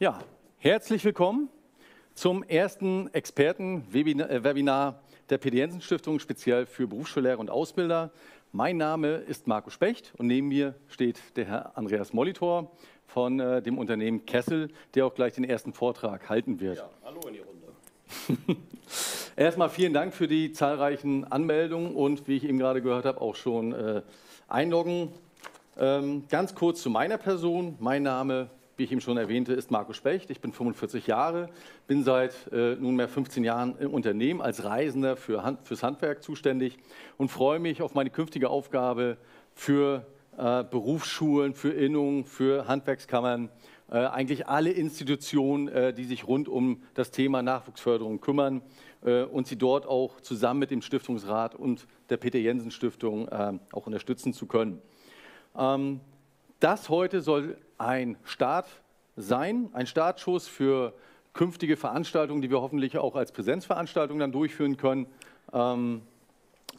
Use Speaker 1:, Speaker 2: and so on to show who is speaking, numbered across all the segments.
Speaker 1: Ja, herzlich willkommen zum ersten Experten-Webinar der Peter Jensen Stiftung, speziell für Berufsschullehrer und Ausbilder. Mein Name ist Markus Specht und neben mir steht der Herr Andreas Molitor von äh, dem Unternehmen Kessel, der auch gleich den ersten Vortrag halten wird. Ja,
Speaker 2: hallo in die Runde.
Speaker 1: Erstmal vielen Dank für die zahlreichen Anmeldungen und wie ich eben gerade gehört habe, auch schon äh, einloggen. Ähm, ganz kurz zu meiner Person. Mein Name wie ich ihm schon erwähnte, ist Markus Specht. Ich bin 45 Jahre, bin seit äh, nunmehr 15 Jahren im Unternehmen als Reisender für Hand, fürs Handwerk zuständig und freue mich auf meine künftige Aufgabe für äh, Berufsschulen, für Innungen, für Handwerkskammern, äh, eigentlich alle Institutionen, äh, die sich rund um das Thema Nachwuchsförderung kümmern äh, und sie dort auch zusammen mit dem Stiftungsrat und der Peter Jensen Stiftung äh, auch unterstützen zu können. Ähm, das heute soll ein Start sein, ein Startschuss für künftige Veranstaltungen, die wir hoffentlich auch als Präsenzveranstaltung dann durchführen können. Ähm,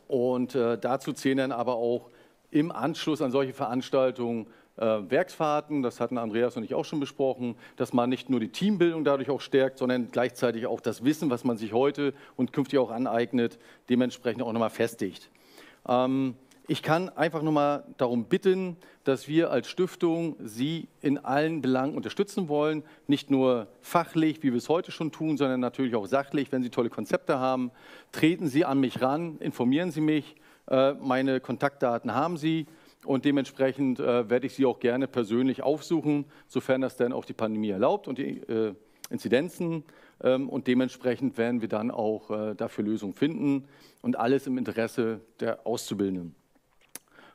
Speaker 1: und äh, dazu zählen dann aber auch im Anschluss an solche Veranstaltungen äh, Werksfahrten, das hatten Andreas und ich auch schon besprochen, dass man nicht nur die Teambildung dadurch auch stärkt, sondern gleichzeitig auch das Wissen, was man sich heute und künftig auch aneignet, dementsprechend auch nochmal festigt. Ähm, ich kann einfach nur mal darum bitten, dass wir als Stiftung Sie in allen Belangen unterstützen wollen. Nicht nur fachlich, wie wir es heute schon tun, sondern natürlich auch sachlich. Wenn Sie tolle Konzepte haben, treten Sie an mich ran, informieren Sie mich. Äh, meine Kontaktdaten haben Sie und dementsprechend äh, werde ich Sie auch gerne persönlich aufsuchen, sofern das dann auch die Pandemie erlaubt und die äh, Inzidenzen. Ähm, und dementsprechend werden wir dann auch dafür Lösungen finden und alles im Interesse der Auszubildenden.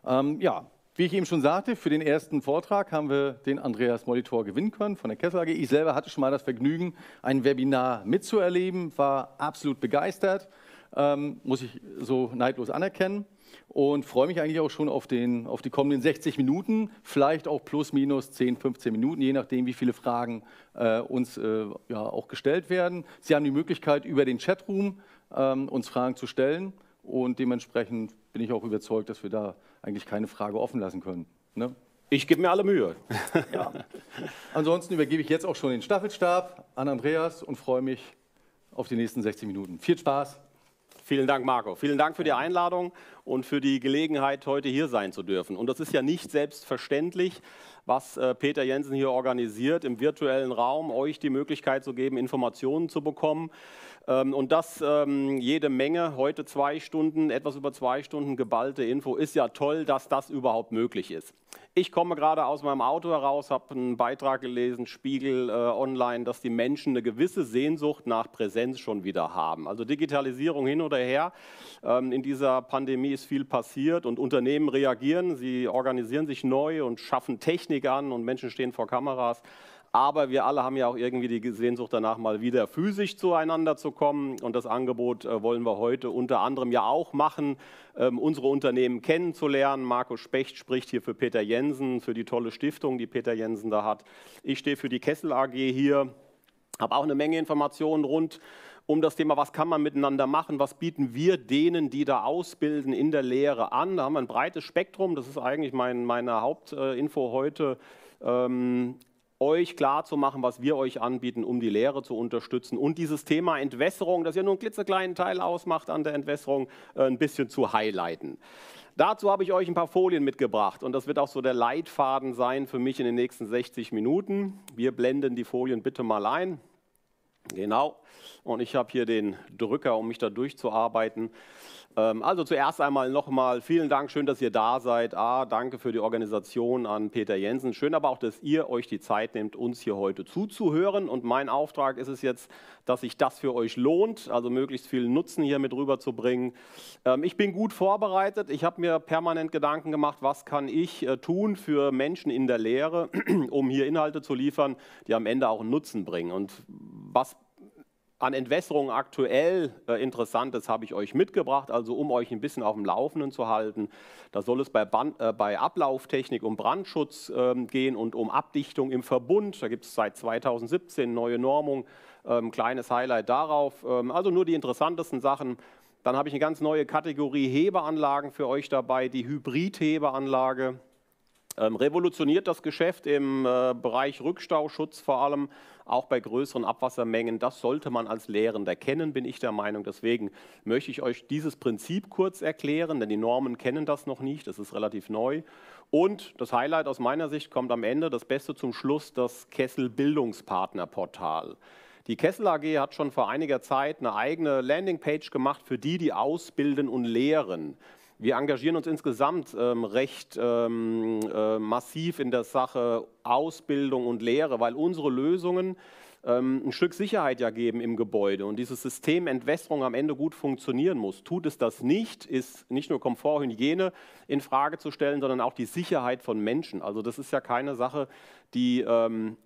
Speaker 1: Ähm, ja, wie ich eben schon sagte, für den ersten Vortrag haben wir den Andreas Molitor gewinnen können von der Kessel AG. Ich selber hatte schon mal das Vergnügen, ein Webinar mitzuerleben, war absolut begeistert, ähm, muss ich so neidlos anerkennen und freue mich eigentlich auch schon auf, den, auf die kommenden 60 Minuten, vielleicht auch plus minus 10, 15 Minuten, je nachdem, wie viele Fragen äh, uns äh, ja, auch gestellt werden. Sie haben die Möglichkeit, über den Chatroom ähm, uns Fragen zu stellen und dementsprechend bin ich auch überzeugt, dass wir da eigentlich keine Frage offen lassen können. Ne? Ich gebe mir alle Mühe. Ja. Ansonsten übergebe ich jetzt auch schon den Staffelstab an Andreas und freue mich auf die nächsten 60 Minuten. Viel Spaß. Vielen Dank,
Speaker 2: Marco. Vielen Dank für die Einladung und für die Gelegenheit, heute hier sein zu dürfen. Und das ist ja nicht selbstverständlich, was äh, Peter Jensen hier organisiert, im virtuellen Raum euch die Möglichkeit zu geben, Informationen zu bekommen. Ähm, und das ähm, jede Menge, heute zwei Stunden, etwas über zwei Stunden geballte Info, ist ja toll, dass das überhaupt möglich ist. Ich komme gerade aus meinem Auto heraus, habe einen Beitrag gelesen, Spiegel äh, online, dass die Menschen eine gewisse Sehnsucht nach Präsenz schon wieder haben. Also Digitalisierung hin oder her. Ähm, in dieser Pandemie ist viel passiert und Unternehmen reagieren, sie organisieren sich neu und schaffen Technik an und Menschen stehen vor Kameras. Aber wir alle haben ja auch irgendwie die Sehnsucht danach, mal wieder physisch zueinander zu kommen. Und das Angebot äh, wollen wir heute unter anderem ja auch machen, ähm, unsere Unternehmen kennenzulernen. Markus Specht spricht hier für Peter Jensen, für die tolle Stiftung, die Peter Jensen da hat. Ich stehe für die Kessel AG hier, habe auch eine Menge Informationen rund um das Thema, was kann man miteinander machen, was bieten wir denen, die da ausbilden, in der Lehre an. Da haben wir ein breites Spektrum, das ist eigentlich mein, meine Hauptinfo heute. Ähm, euch klar zu machen, was wir euch anbieten, um die Lehre zu unterstützen und dieses Thema Entwässerung, das ja nur einen klitzekleinen Teil ausmacht an der Entwässerung, äh, ein bisschen zu highlighten. Dazu habe ich euch ein paar Folien mitgebracht und das wird auch so der Leitfaden sein für mich in den nächsten 60 Minuten. Wir blenden die Folien bitte mal ein. Genau. Und ich habe hier den Drücker, um mich da durchzuarbeiten. Ähm, also zuerst einmal nochmal vielen Dank, schön, dass ihr da seid. A, danke für die Organisation an Peter Jensen. Schön aber auch, dass ihr euch die Zeit nehmt, uns hier heute zuzuhören. Und mein Auftrag ist es jetzt, dass sich das für euch lohnt, also möglichst viel Nutzen hier mit rüberzubringen. Ähm, ich bin gut vorbereitet. Ich habe mir permanent Gedanken gemacht, was kann ich äh, tun für Menschen in der Lehre, um hier Inhalte zu liefern, die am Ende auch Nutzen bringen. Und was an Entwässerung aktuell äh, Interessantes habe ich euch mitgebracht, also um euch ein bisschen auf dem Laufenden zu halten. Da soll es bei, Band, äh, bei Ablauftechnik um Brandschutz äh, gehen und um Abdichtung im Verbund. Da gibt es seit 2017 neue Normung. Ähm, kleines Highlight darauf. Ähm, also nur die interessantesten Sachen. Dann habe ich eine ganz neue Kategorie Hebeanlagen für euch dabei, die Hybrid-Hebeanlage. Ähm, revolutioniert das Geschäft im äh, Bereich Rückstauschutz vor allem auch bei größeren Abwassermengen. Das sollte man als Lehrender kennen, bin ich der Meinung. Deswegen möchte ich euch dieses Prinzip kurz erklären, denn die Normen kennen das noch nicht, das ist relativ neu. Und das Highlight aus meiner Sicht kommt am Ende, das Beste zum Schluss, das Kessel Bildungspartnerportal. Die Kessel AG hat schon vor einiger Zeit eine eigene Landingpage gemacht für die, die ausbilden und lehren. Wir engagieren uns insgesamt ähm, recht ähm, äh, massiv in der Sache Ausbildung und Lehre, weil unsere Lösungen ähm, ein Stück Sicherheit ja geben im Gebäude und dieses System Entwässerung am Ende gut funktionieren muss. Tut es das nicht, ist nicht nur Komfort, und Hygiene in Frage zu stellen, sondern auch die Sicherheit von Menschen. Also das ist ja keine Sache, die ähm,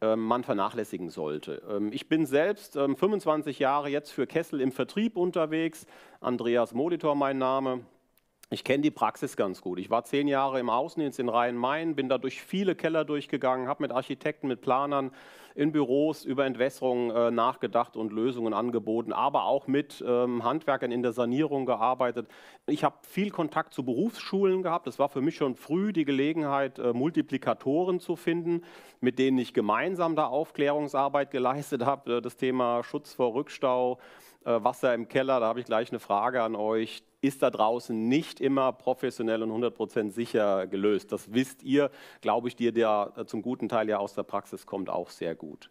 Speaker 2: ähm man vernachlässigen sollte. Ähm, ich bin selbst 25 Jahre jetzt für Kessel im Vertrieb unterwegs. Andreas Molitor mein Name, ich kenne die Praxis ganz gut. Ich war zehn Jahre im Außendienst in Rhein-Main, bin da durch viele Keller durchgegangen, habe mit Architekten, mit Planern in Büros über Entwässerung äh, nachgedacht und Lösungen angeboten, aber auch mit ähm, Handwerkern in der Sanierung gearbeitet. Ich habe viel Kontakt zu Berufsschulen gehabt. Es war für mich schon früh die Gelegenheit, äh, Multiplikatoren zu finden, mit denen ich gemeinsam da Aufklärungsarbeit geleistet habe. Äh, das Thema Schutz vor Rückstau, äh, Wasser im Keller, da habe ich gleich eine Frage an euch, ist da draußen nicht immer professionell und 100% sicher gelöst. Das wisst ihr, glaube ich, dir, der zum guten Teil ja aus der Praxis kommt, auch sehr gut.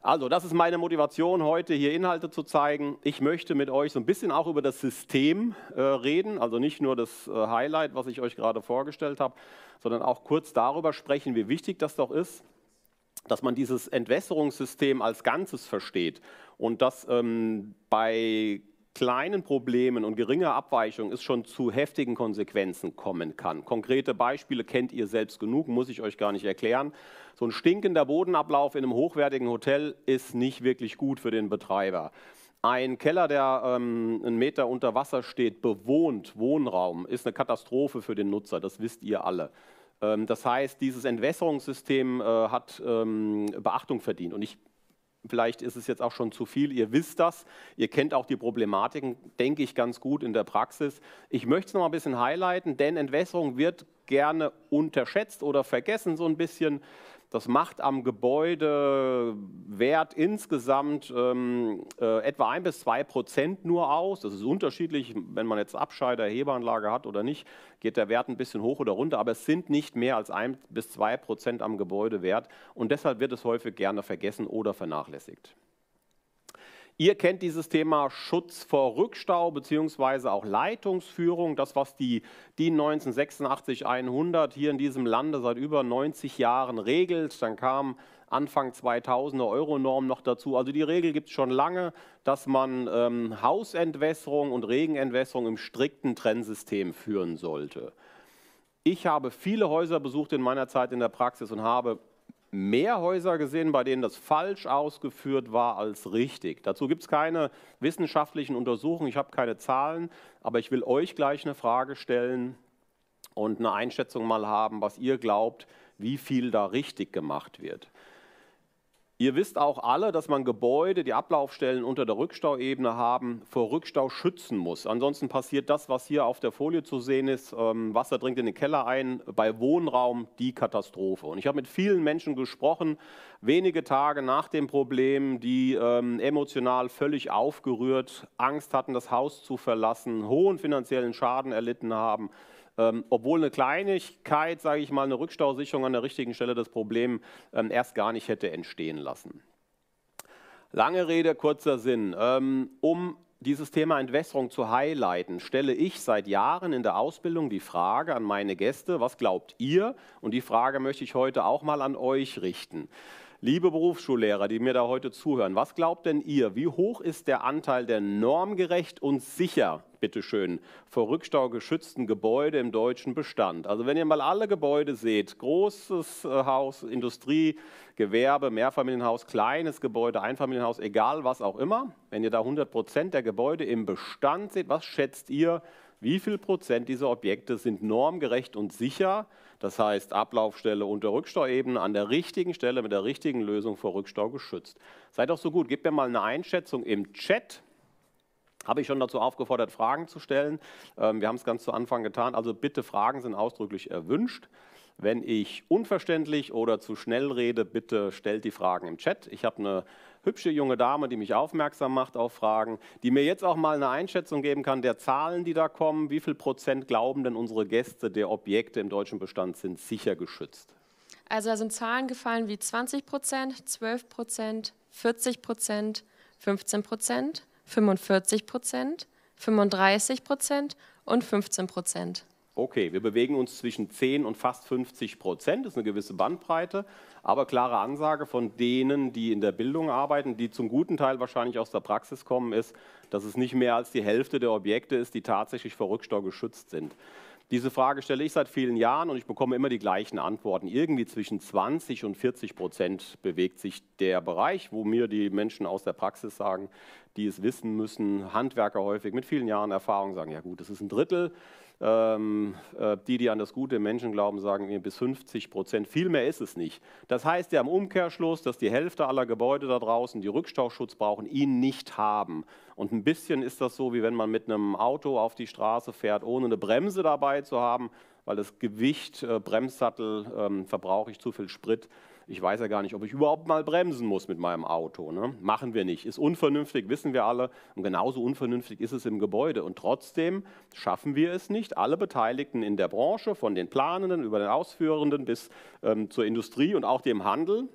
Speaker 2: Also, das ist meine Motivation, heute hier Inhalte zu zeigen. Ich möchte mit euch so ein bisschen auch über das System äh, reden, also nicht nur das äh, Highlight, was ich euch gerade vorgestellt habe, sondern auch kurz darüber sprechen, wie wichtig das doch ist dass man dieses Entwässerungssystem als Ganzes versteht und dass ähm, bei kleinen Problemen und geringer Abweichung es schon zu heftigen Konsequenzen kommen kann. Konkrete Beispiele kennt ihr selbst genug, muss ich euch gar nicht erklären. So ein stinkender Bodenablauf in einem hochwertigen Hotel ist nicht wirklich gut für den Betreiber. Ein Keller, der ähm, einen Meter unter Wasser steht, bewohnt, Wohnraum, ist eine Katastrophe für den Nutzer, das wisst ihr alle. Ähm, das heißt, dieses Entwässerungssystem äh, hat ähm, Beachtung verdient. Und ich vielleicht ist es jetzt auch schon zu viel, ihr wisst das, ihr kennt auch die Problematiken, denke ich, ganz gut in der Praxis. Ich möchte es noch mal ein bisschen highlighten, denn Entwässerung wird gerne unterschätzt oder vergessen so ein bisschen. Das macht am Gebäudewert insgesamt ähm, äh, etwa ein bis zwei Prozent nur aus. Das ist unterschiedlich, wenn man jetzt Abscheider, Hebeanlage hat oder nicht, geht der Wert ein bisschen hoch oder runter, aber es sind nicht mehr als ein bis zwei Prozent am Gebäudewert und deshalb wird es häufig gerne vergessen oder vernachlässigt. Ihr kennt dieses Thema Schutz vor Rückstau bzw. auch Leitungsführung, das was die DIN 1986-100 hier in diesem Lande seit über 90 Jahren regelt. Dann kam Anfang 2000er Euro Norm noch dazu. Also die Regel gibt es schon lange, dass man ähm, Hausentwässerung und Regenentwässerung im strikten Trennsystem führen sollte. Ich habe viele Häuser besucht in meiner Zeit in der Praxis und habe mehr Häuser gesehen, bei denen das falsch ausgeführt war als richtig. Dazu gibt es keine wissenschaftlichen Untersuchungen, ich habe keine Zahlen, aber ich will euch gleich eine Frage stellen und eine Einschätzung mal haben, was ihr glaubt, wie viel da richtig gemacht wird. Ihr wisst auch alle, dass man Gebäude, die Ablaufstellen unter der Rückstauebene haben, vor Rückstau schützen muss. Ansonsten passiert das, was hier auf der Folie zu sehen ist. Ähm, Wasser dringt in den Keller ein, bei Wohnraum die Katastrophe. Und ich habe mit vielen Menschen gesprochen, wenige Tage nach dem Problem, die ähm, emotional völlig aufgerührt, Angst hatten, das Haus zu verlassen, hohen finanziellen Schaden erlitten haben ähm, obwohl eine Kleinigkeit, sage ich mal, eine Rückstausicherung an der richtigen Stelle das Problem ähm, erst gar nicht hätte entstehen lassen. Lange Rede, kurzer Sinn. Ähm, um dieses Thema Entwässerung zu highlighten, stelle ich seit Jahren in der Ausbildung die Frage an meine Gäste, was glaubt ihr? Und die Frage möchte ich heute auch mal an euch richten. Liebe Berufsschullehrer, die mir da heute zuhören, was glaubt denn ihr, wie hoch ist der Anteil der normgerecht und sicher, bitteschön, vor Rückstau geschützten Gebäude im deutschen Bestand? Also wenn ihr mal alle Gebäude seht, großes äh, Haus, Industrie, Gewerbe, Mehrfamilienhaus, kleines Gebäude, Einfamilienhaus, egal was auch immer, wenn ihr da 100 Prozent der Gebäude im Bestand seht, was schätzt ihr, wie viel Prozent dieser Objekte sind normgerecht und sicher? Das heißt, Ablaufstelle unter Rückstauebene an der richtigen Stelle mit der richtigen Lösung vor Rückstau geschützt. Seid doch so gut, gebt mir mal eine Einschätzung im Chat. Habe ich schon dazu aufgefordert, Fragen zu stellen. Ähm, wir haben es ganz zu Anfang getan. Also bitte, Fragen sind ausdrücklich erwünscht. Wenn ich unverständlich oder zu schnell rede, bitte stellt die Fragen im Chat. Ich habe eine hübsche junge Dame, die mich aufmerksam macht auf Fragen, die mir jetzt auch mal eine Einschätzung geben kann der Zahlen, die da kommen. Wie viel Prozent glauben denn unsere Gäste der Objekte im deutschen Bestand sind sicher geschützt? Also da sind Zahlen gefallen wie 20 Prozent, 12 Prozent, 40 Prozent, 15 Prozent, 45 Prozent, 35 Prozent und 15 Prozent. Okay, wir bewegen uns zwischen 10 und fast 50 Prozent, das ist eine gewisse Bandbreite, aber klare Ansage von denen, die in der Bildung arbeiten, die zum guten Teil wahrscheinlich aus der Praxis kommen, ist, dass es nicht mehr als die Hälfte der Objekte ist, die tatsächlich vor Rückstau geschützt sind. Diese Frage stelle ich seit vielen Jahren und ich bekomme immer die gleichen Antworten. Irgendwie zwischen 20 und 40 Prozent bewegt sich der Bereich, wo mir die Menschen aus der Praxis sagen, die es wissen müssen, Handwerker häufig mit vielen Jahren Erfahrung sagen, ja gut, das ist ein Drittel ähm, äh, die, die an das Gute im Menschen glauben, sagen bis 50 Prozent. Viel mehr ist es nicht. Das heißt ja im Umkehrschluss, dass die Hälfte aller Gebäude da draußen, die Rückstauschutz brauchen, ihn nicht haben. Und ein bisschen ist das so, wie wenn man mit einem Auto auf die Straße fährt, ohne eine Bremse dabei zu haben, weil das Gewicht, äh, Bremssattel, ähm, verbrauche ich zu viel Sprit ich weiß ja gar nicht, ob ich überhaupt mal bremsen muss mit meinem Auto. Ne? Machen wir nicht. Ist unvernünftig, wissen wir alle. Und genauso unvernünftig ist es im Gebäude. Und trotzdem schaffen wir es nicht, alle Beteiligten in der Branche, von den Planenden über den Ausführenden bis ähm, zur Industrie und auch dem Handel,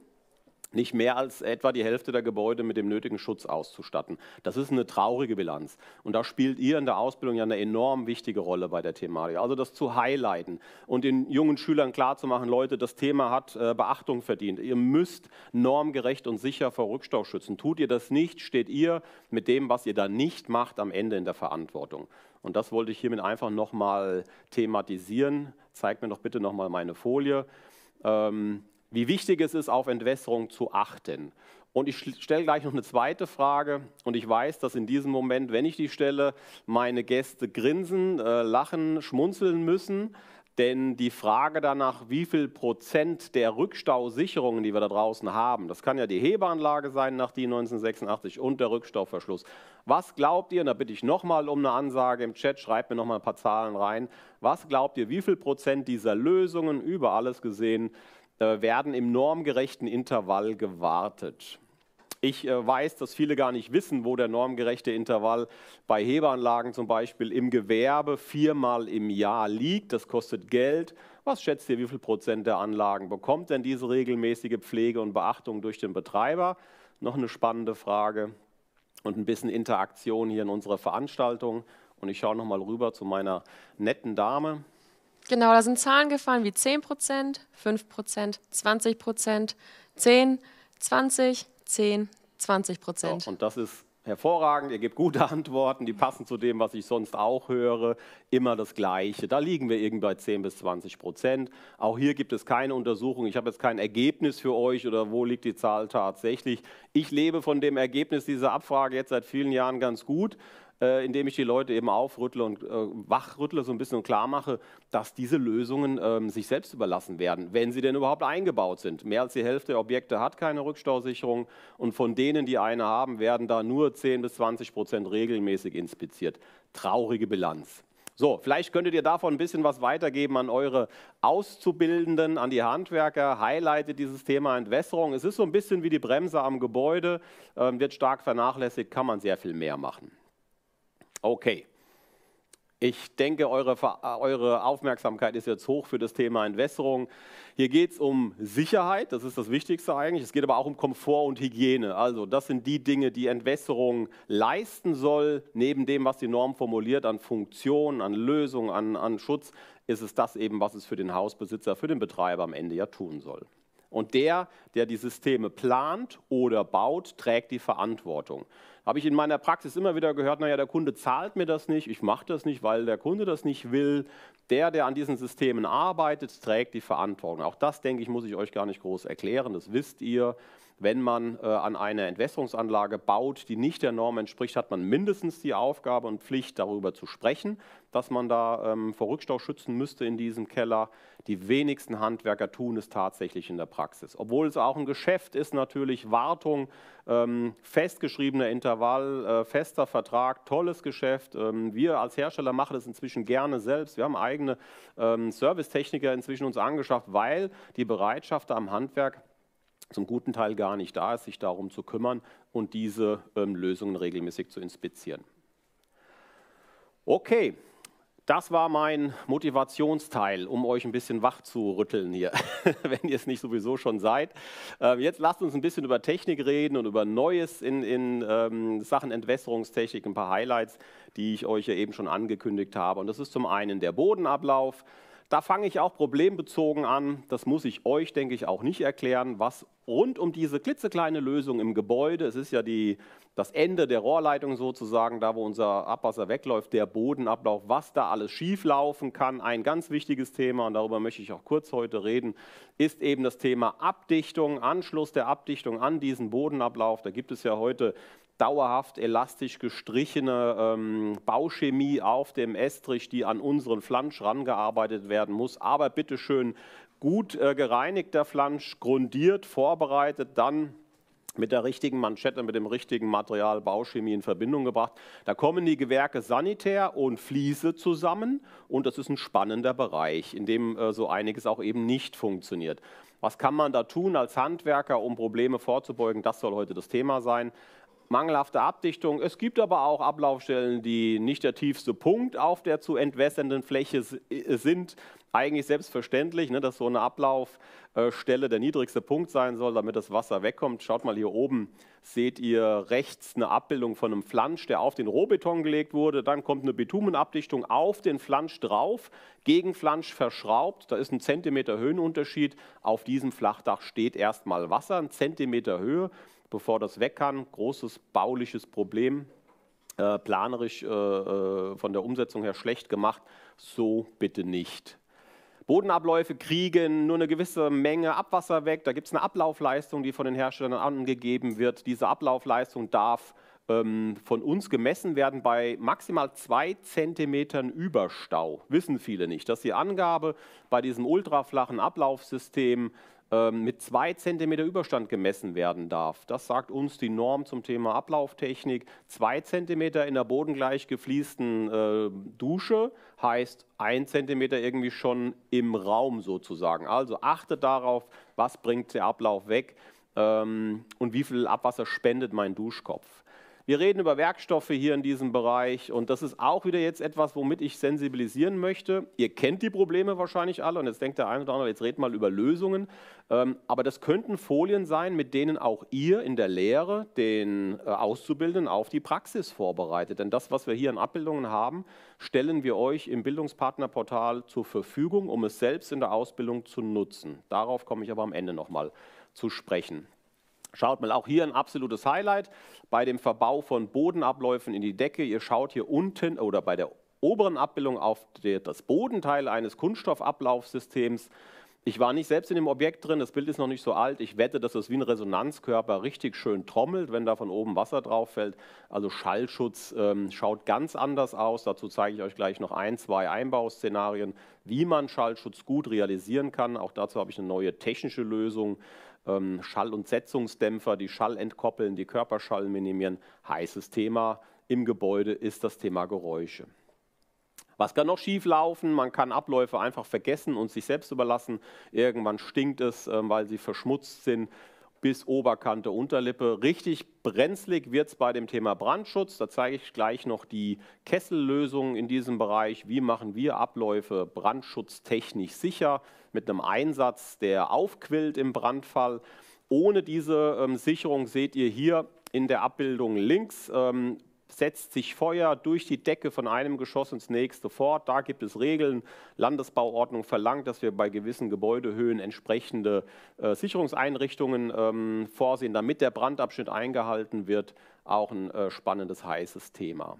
Speaker 2: nicht mehr als etwa die Hälfte der Gebäude mit dem nötigen Schutz auszustatten. Das ist eine traurige Bilanz. Und da spielt ihr in der Ausbildung ja eine enorm wichtige Rolle bei der Thematik. Also das zu highlighten und den jungen Schülern klarzumachen, Leute, das Thema hat äh, Beachtung verdient. Ihr müsst normgerecht und sicher vor Rückstau schützen. Tut ihr das nicht, steht ihr mit dem, was ihr da nicht macht, am Ende in der Verantwortung. Und das wollte ich hiermit einfach nochmal thematisieren. Zeigt mir doch bitte nochmal meine Folie. Ähm, wie wichtig es ist, auf Entwässerung zu achten. Und ich stelle gleich noch eine zweite Frage. Und ich weiß, dass in diesem Moment, wenn ich die stelle, meine Gäste grinsen, äh, lachen, schmunzeln müssen. Denn die Frage danach, wie viel Prozent der Rückstausicherungen, die wir da draußen haben, das kann ja die Hebeanlage sein nach die 1986 und der Rückstauverschluss. Was glaubt ihr, und da bitte ich nochmal um eine Ansage im Chat, schreibt mir nochmal ein paar Zahlen rein, was glaubt ihr, wie viel Prozent dieser Lösungen über alles gesehen äh, werden im normgerechten Intervall gewartet. Ich äh, weiß, dass viele gar nicht wissen, wo der normgerechte Intervall bei Hebeanlagen zum Beispiel im Gewerbe viermal im Jahr liegt. Das kostet Geld. Was schätzt ihr, wie viel Prozent der Anlagen bekommt denn diese regelmäßige Pflege und Beachtung durch den Betreiber? Noch eine spannende Frage und ein bisschen Interaktion hier in unserer Veranstaltung. Und ich schaue nochmal rüber zu meiner netten Dame. Genau, da sind Zahlen gefallen wie 10 Prozent, 5 Prozent, 20 Prozent, 10, 20, 10, 20 Prozent. Ja, und das ist hervorragend. Ihr gebt gute Antworten, die passen zu dem, was ich sonst auch höre. Immer das Gleiche. Da liegen wir irgendwo bei 10 bis 20 Prozent. Auch hier gibt es keine Untersuchung. Ich habe jetzt kein Ergebnis für euch oder wo liegt die Zahl tatsächlich. Ich lebe von dem Ergebnis dieser Abfrage jetzt seit vielen Jahren ganz gut äh, indem ich die Leute eben aufrüttle und äh, wachrüttle so ein bisschen und klar mache, dass diese Lösungen ähm, sich selbst überlassen werden, wenn sie denn überhaupt eingebaut sind. Mehr als die Hälfte der Objekte hat keine Rückstausicherung und von denen, die eine haben, werden da nur 10 bis 20 Prozent regelmäßig inspiziert. Traurige Bilanz. So, vielleicht könntet ihr davon ein bisschen was weitergeben an eure Auszubildenden, an die Handwerker. Highlightet dieses Thema Entwässerung. Es ist so ein bisschen wie die Bremse am Gebäude, ähm, wird stark vernachlässigt, kann man sehr viel mehr machen. Okay. Ich denke, eure, eure, Aufmerksamkeit ist jetzt hoch für das Thema Entwässerung. Hier geht es um Sicherheit, das ist das Wichtigste eigentlich. Es geht aber auch um Komfort und Hygiene. Also das sind die Dinge, die Entwässerung leisten soll. Neben dem, was die Norm formuliert an Funktion, an Lösung, an, an Schutz, ist es das eben, was es für den Hausbesitzer, für den Betreiber am Ende ja tun soll. Und der, der die Systeme plant oder baut, trägt die Verantwortung. Habe ich in meiner Praxis immer wieder gehört, naja, der Kunde zahlt mir das nicht, ich mache das nicht, weil der Kunde das nicht will. Der, der an diesen Systemen arbeitet, trägt die Verantwortung. Auch das, denke ich, muss ich euch gar nicht groß erklären, das wisst ihr wenn man äh, an eine Entwässerungsanlage baut, die nicht der Norm entspricht, hat man mindestens die Aufgabe und Pflicht, darüber zu sprechen, dass man da ähm, vor Rückstau schützen müsste in diesem Keller. Die wenigsten Handwerker tun es tatsächlich in der Praxis. Obwohl es auch ein Geschäft ist, natürlich Wartung, ähm, festgeschriebener Intervall, äh, fester Vertrag, tolles Geschäft. Ähm, wir als Hersteller machen das inzwischen gerne selbst. Wir haben eigene ähm, Servicetechniker inzwischen uns angeschafft, weil die Bereitschaft am Handwerk zum guten Teil gar nicht da ist, sich darum zu kümmern und diese ähm, Lösungen regelmäßig zu inspizieren. Okay, das war mein Motivationsteil, um euch ein bisschen wach zu rütteln hier, wenn ihr es nicht sowieso schon seid. Äh, jetzt lasst uns ein bisschen über Technik reden und über Neues in, in ähm, Sachen Entwässerungstechnik, ein paar Highlights, die ich euch ja eben schon angekündigt habe. Und das ist zum einen der Bodenablauf. Da fange ich auch problembezogen an. Das muss ich euch, denke ich, auch nicht erklären, was rund um diese klitzekleine Lösung im Gebäude, es ist ja die, das Ende der Rohrleitung sozusagen, da wo unser Abwasser wegläuft, der Bodenablauf, was da alles schieflaufen kann. Ein ganz wichtiges Thema, und darüber möchte ich auch kurz heute reden, ist eben das Thema Abdichtung, Anschluss der Abdichtung an diesen Bodenablauf. Da gibt es ja heute dauerhaft elastisch gestrichene ähm, Bauchemie auf dem Estrich, die an unseren Flansch rangearbeitet werden muss. Aber bitte schön gut äh, gereinigter Flansch, grundiert, vorbereitet, dann mit der richtigen Manschette, mit dem richtigen Material Bauchemie in Verbindung gebracht. Da kommen die Gewerke Sanitär und Fliese zusammen und das ist ein spannender Bereich, in dem äh, so einiges auch eben nicht funktioniert. Was kann man da tun als Handwerker, um Probleme vorzubeugen? Das soll heute das Thema sein mangelhafte Abdichtung. Es gibt aber auch Ablaufstellen, die nicht der tiefste Punkt auf der zu entwässernden Fläche äh, sind eigentlich selbstverständlich, ne, dass so eine Ablaufstelle der niedrigste Punkt sein soll, damit das Wasser wegkommt. Schaut mal hier oben, seht ihr rechts eine Abbildung von einem Flansch, der auf den Rohbeton gelegt wurde. Dann kommt eine Bitumenabdichtung auf den Flansch drauf, gegen Flansch verschraubt. Da ist ein Zentimeter Höhenunterschied. Auf diesem Flachdach steht erstmal Wasser, ein Zentimeter Höhe, bevor das weg kann. Großes bauliches Problem. Äh, planerisch äh, äh, von der Umsetzung her schlecht gemacht, so bitte nicht. Bodenabläufe kriegen nur eine gewisse Menge Abwasser weg. Da gibt es eine Ablaufleistung, die von den Herstellern angegeben wird. Diese Ablaufleistung darf ähm, von uns gemessen werden bei maximal zwei Zentimetern Überstau. Wissen viele nicht, dass die Angabe bei diesem ultraflachen Ablaufsystem ähm, mit zwei Zentimeter Überstand gemessen werden darf. Das sagt uns die Norm zum Thema Ablauftechnik. Zwei Zentimeter in der bodengleich gefliesten äh, Dusche heißt ein Zentimeter irgendwie schon im Raum sozusagen. Also achtet darauf, was bringt der Ablauf weg ähm, und wie viel Abwasser spendet mein Duschkopf. Wir reden über Werkstoffe hier in diesem Bereich und das ist auch wieder jetzt etwas, womit ich sensibilisieren möchte. Ihr kennt die Probleme wahrscheinlich alle und jetzt denkt der eine oder andere, jetzt redet mal über Lösungen. Ähm, aber das könnten Folien sein, mit denen auch ihr in der Lehre den äh, Auszubildenden auf die Praxis vorbereitet. Denn das, was wir hier in Abbildungen haben, stellen wir euch im Bildungspartnerportal zur Verfügung, um es selbst in der Ausbildung zu nutzen. Darauf komme ich aber am Ende nochmal zu sprechen. Schaut mal, auch hier ein absolutes Highlight bei dem Verbau von Bodenabläufen in die Decke. Ihr schaut hier unten oder bei der oberen Abbildung auf das Bodenteil eines Kunststoffablaufsystems. Ich war nicht selbst in dem Objekt drin, das Bild ist noch nicht so alt. Ich wette, dass das wie ein Resonanzkörper richtig schön trommelt, wenn da von oben Wasser drauf fällt. Also Schallschutz ähm, schaut ganz anders aus. Dazu zeige ich euch gleich noch ein, zwei Einbauszenarien, wie man Schallschutz gut realisieren kann. Auch dazu habe ich eine neue technische Lösung ähm, Schall- und Setzungsdämpfer, die Schall entkoppeln, die Körperschall minimieren. Heißes Thema im Gebäude ist das Thema Geräusche. Was kann noch schief laufen? Man kann Abläufe einfach vergessen und sich selbst überlassen. Irgendwann stinkt es, ähm, weil sie verschmutzt sind bis Oberkante, Unterlippe. Richtig brenzlig wird es bei dem Thema Brandschutz. Da zeige ich gleich noch die Kessellösung in diesem Bereich. Wie machen wir Abläufe brandschutztechnisch sicher mit einem Einsatz, der aufquillt im Brandfall. Ohne diese ähm, Sicherung seht ihr hier in der Abbildung links ähm, setzt sich Feuer durch die Decke von einem Geschoss ins nächste fort. Da gibt es Regeln. Landesbauordnung verlangt, dass wir bei gewissen Gebäudehöhen entsprechende äh, Sicherungseinrichtungen ähm, vorsehen, damit der Brandabschnitt eingehalten wird. Auch ein äh, spannendes, heißes Thema.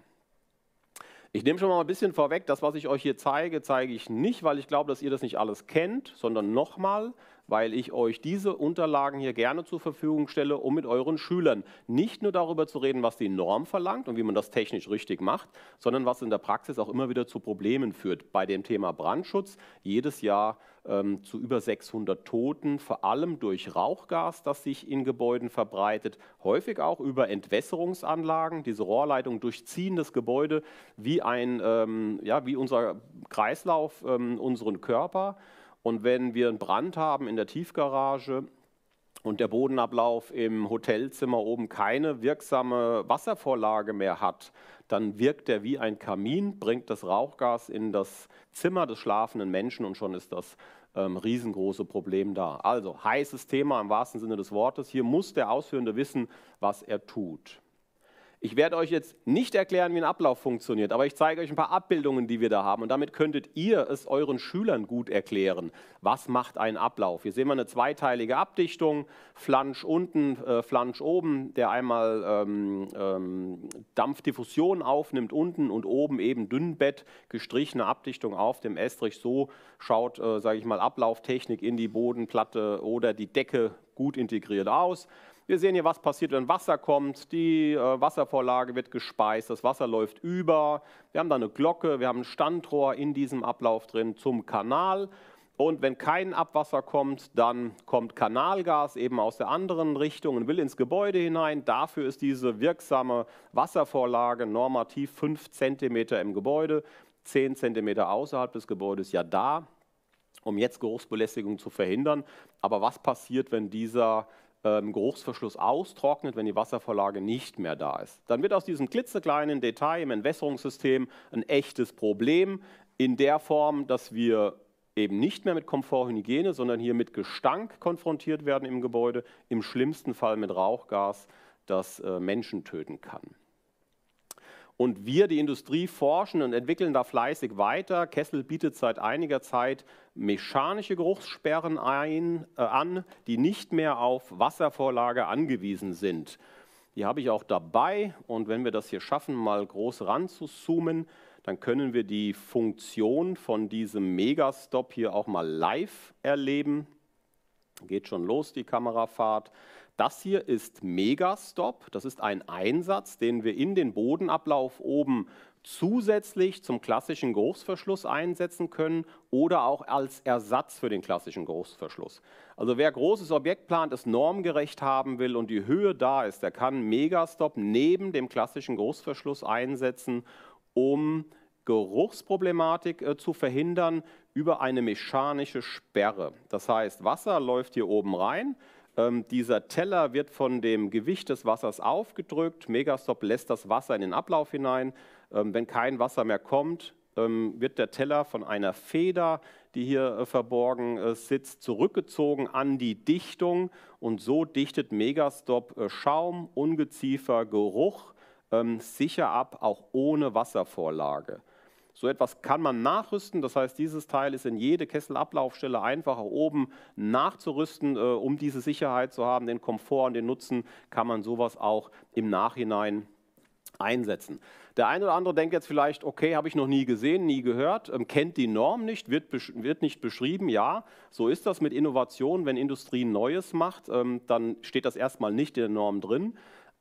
Speaker 2: Ich nehme schon mal ein bisschen vorweg, das, was ich euch hier zeige, zeige ich nicht, weil ich glaube, dass ihr das nicht alles kennt, sondern nochmal, weil ich euch diese Unterlagen hier gerne zur Verfügung stelle, um mit euren Schülern nicht nur darüber zu reden, was die Norm verlangt und wie man das technisch richtig macht, sondern was in der Praxis auch immer wieder zu Problemen führt. Bei dem Thema Brandschutz jedes Jahr ähm, zu über 600 Toten, vor allem durch Rauchgas, das sich in Gebäuden verbreitet, häufig auch über Entwässerungsanlagen. Diese Rohrleitungen durchziehen das Gebäude wie, ein, ähm, ja, wie unser Kreislauf, ähm, unseren Körper. Und wenn wir einen Brand haben in der Tiefgarage und der Bodenablauf im Hotelzimmer oben keine wirksame Wasservorlage mehr hat, dann wirkt er wie ein Kamin, bringt das Rauchgas in das Zimmer des schlafenden Menschen und schon ist das ähm, riesengroße Problem da. Also heißes Thema im wahrsten Sinne des Wortes. Hier muss der Ausführende wissen, was er tut. Ich werde euch jetzt nicht erklären, wie ein Ablauf funktioniert, aber ich zeige euch ein paar Abbildungen, die wir da haben. Und damit könntet ihr es euren Schülern gut erklären. Was macht ein Ablauf? Hier sehen wir eine zweiteilige Abdichtung. Flansch unten, äh, Flansch oben, der einmal ähm, ähm, Dampfdiffusion aufnimmt unten und oben eben Dünnbett, gestrichene Abdichtung auf dem Estrich. So schaut, äh, sage ich mal, Ablauftechnik in die Bodenplatte oder die Decke gut integriert aus. Wir sehen hier, was passiert, wenn Wasser kommt. Die äh, Wasservorlage wird gespeist, das Wasser läuft über. Wir haben da eine Glocke, wir haben ein Standrohr in diesem Ablauf drin zum Kanal. Und wenn kein Abwasser kommt, dann kommt Kanalgas eben aus der anderen Richtung und will ins Gebäude hinein. Dafür ist diese wirksame Wasservorlage normativ 5 cm im Gebäude, 10 cm außerhalb des Gebäudes ja da, um jetzt Geruchsbelästigung zu verhindern. Aber was passiert, wenn dieser ähm, Geruchsverschluss austrocknet, wenn die Wasservorlage nicht mehr da ist. Dann wird aus diesem klitzekleinen Detail im Entwässerungssystem ein echtes Problem in der Form, dass wir eben nicht mehr mit Komfort und Hygiene, sondern hier mit Gestank konfrontiert werden im Gebäude, im schlimmsten Fall mit Rauchgas, das äh, Menschen töten kann. Und wir, die Industrie, forschen und entwickeln da fleißig weiter. Kessel bietet seit einiger Zeit mechanische Geruchssperren ein, äh, an, die nicht mehr auf Wasservorlage angewiesen sind. Die habe ich auch dabei. Und wenn wir das hier schaffen, mal groß ranzuzoomen, dann können wir die Funktion von diesem Megastop hier auch mal live erleben. Geht schon los, die Kamerafahrt. Das hier ist Megastop. Das ist ein Einsatz, den wir in den Bodenablauf oben zusätzlich zum klassischen Großverschluss einsetzen können oder auch als Ersatz für den klassischen Großverschluss. Also wer großes Objekt plant, es normgerecht haben will und die Höhe da ist, der kann Megastop neben dem klassischen Großverschluss einsetzen, um Geruchsproblematik äh, zu verhindern über eine mechanische Sperre. Das heißt, Wasser läuft hier oben rein, ähm, dieser Teller wird von dem Gewicht des Wassers aufgedrückt. Megastop lässt das Wasser in den Ablauf hinein. Ähm, wenn kein Wasser mehr kommt, ähm, wird der Teller von einer Feder, die hier äh, verborgen äh, sitzt, zurückgezogen an die Dichtung. Und so dichtet Megastop äh, Schaum, Ungeziefer, Geruch ähm, sicher ab, auch ohne Wasservorlage. So etwas kann man nachrüsten. Das heißt, dieses Teil ist in jede Kesselablaufstelle einfacher oben nachzurüsten, äh, um diese Sicherheit zu haben, den Komfort und den Nutzen kann man sowas auch im Nachhinein einsetzen. Der eine oder andere denkt jetzt vielleicht, okay, habe ich noch nie gesehen, nie gehört, ähm, kennt die Norm nicht, wird, wird nicht beschrieben. Ja, so ist das mit Innovationen. Wenn Industrie Neues macht, ähm, dann steht das erstmal nicht in der Norm drin.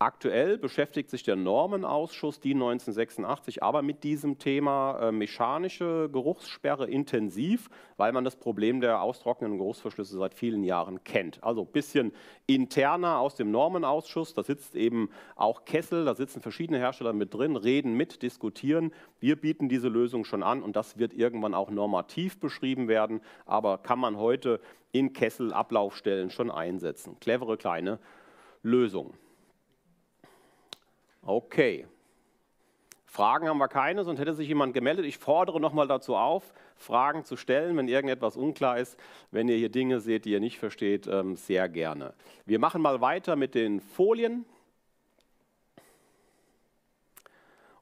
Speaker 2: Aktuell beschäftigt sich der Normenausschuss die 1986 aber mit diesem Thema äh, mechanische Geruchssperre intensiv, weil man das Problem der austrocknenden Geruchsverschlüsse seit vielen Jahren kennt. Also ein bisschen interner aus dem Normenausschuss, da sitzt eben auch Kessel, da sitzen verschiedene Hersteller mit drin, reden mit, diskutieren. Wir bieten diese Lösung schon an und das wird irgendwann auch normativ beschrieben werden, aber kann man heute in Kessel Ablaufstellen schon einsetzen. Clevere kleine Lösung. Okay. Fragen haben wir keine, sonst hätte sich jemand gemeldet. Ich fordere nochmal dazu auf, Fragen zu stellen, wenn irgendetwas unklar ist. Wenn ihr hier Dinge seht, die ihr nicht versteht, ähm, sehr gerne. Wir machen mal weiter mit den Folien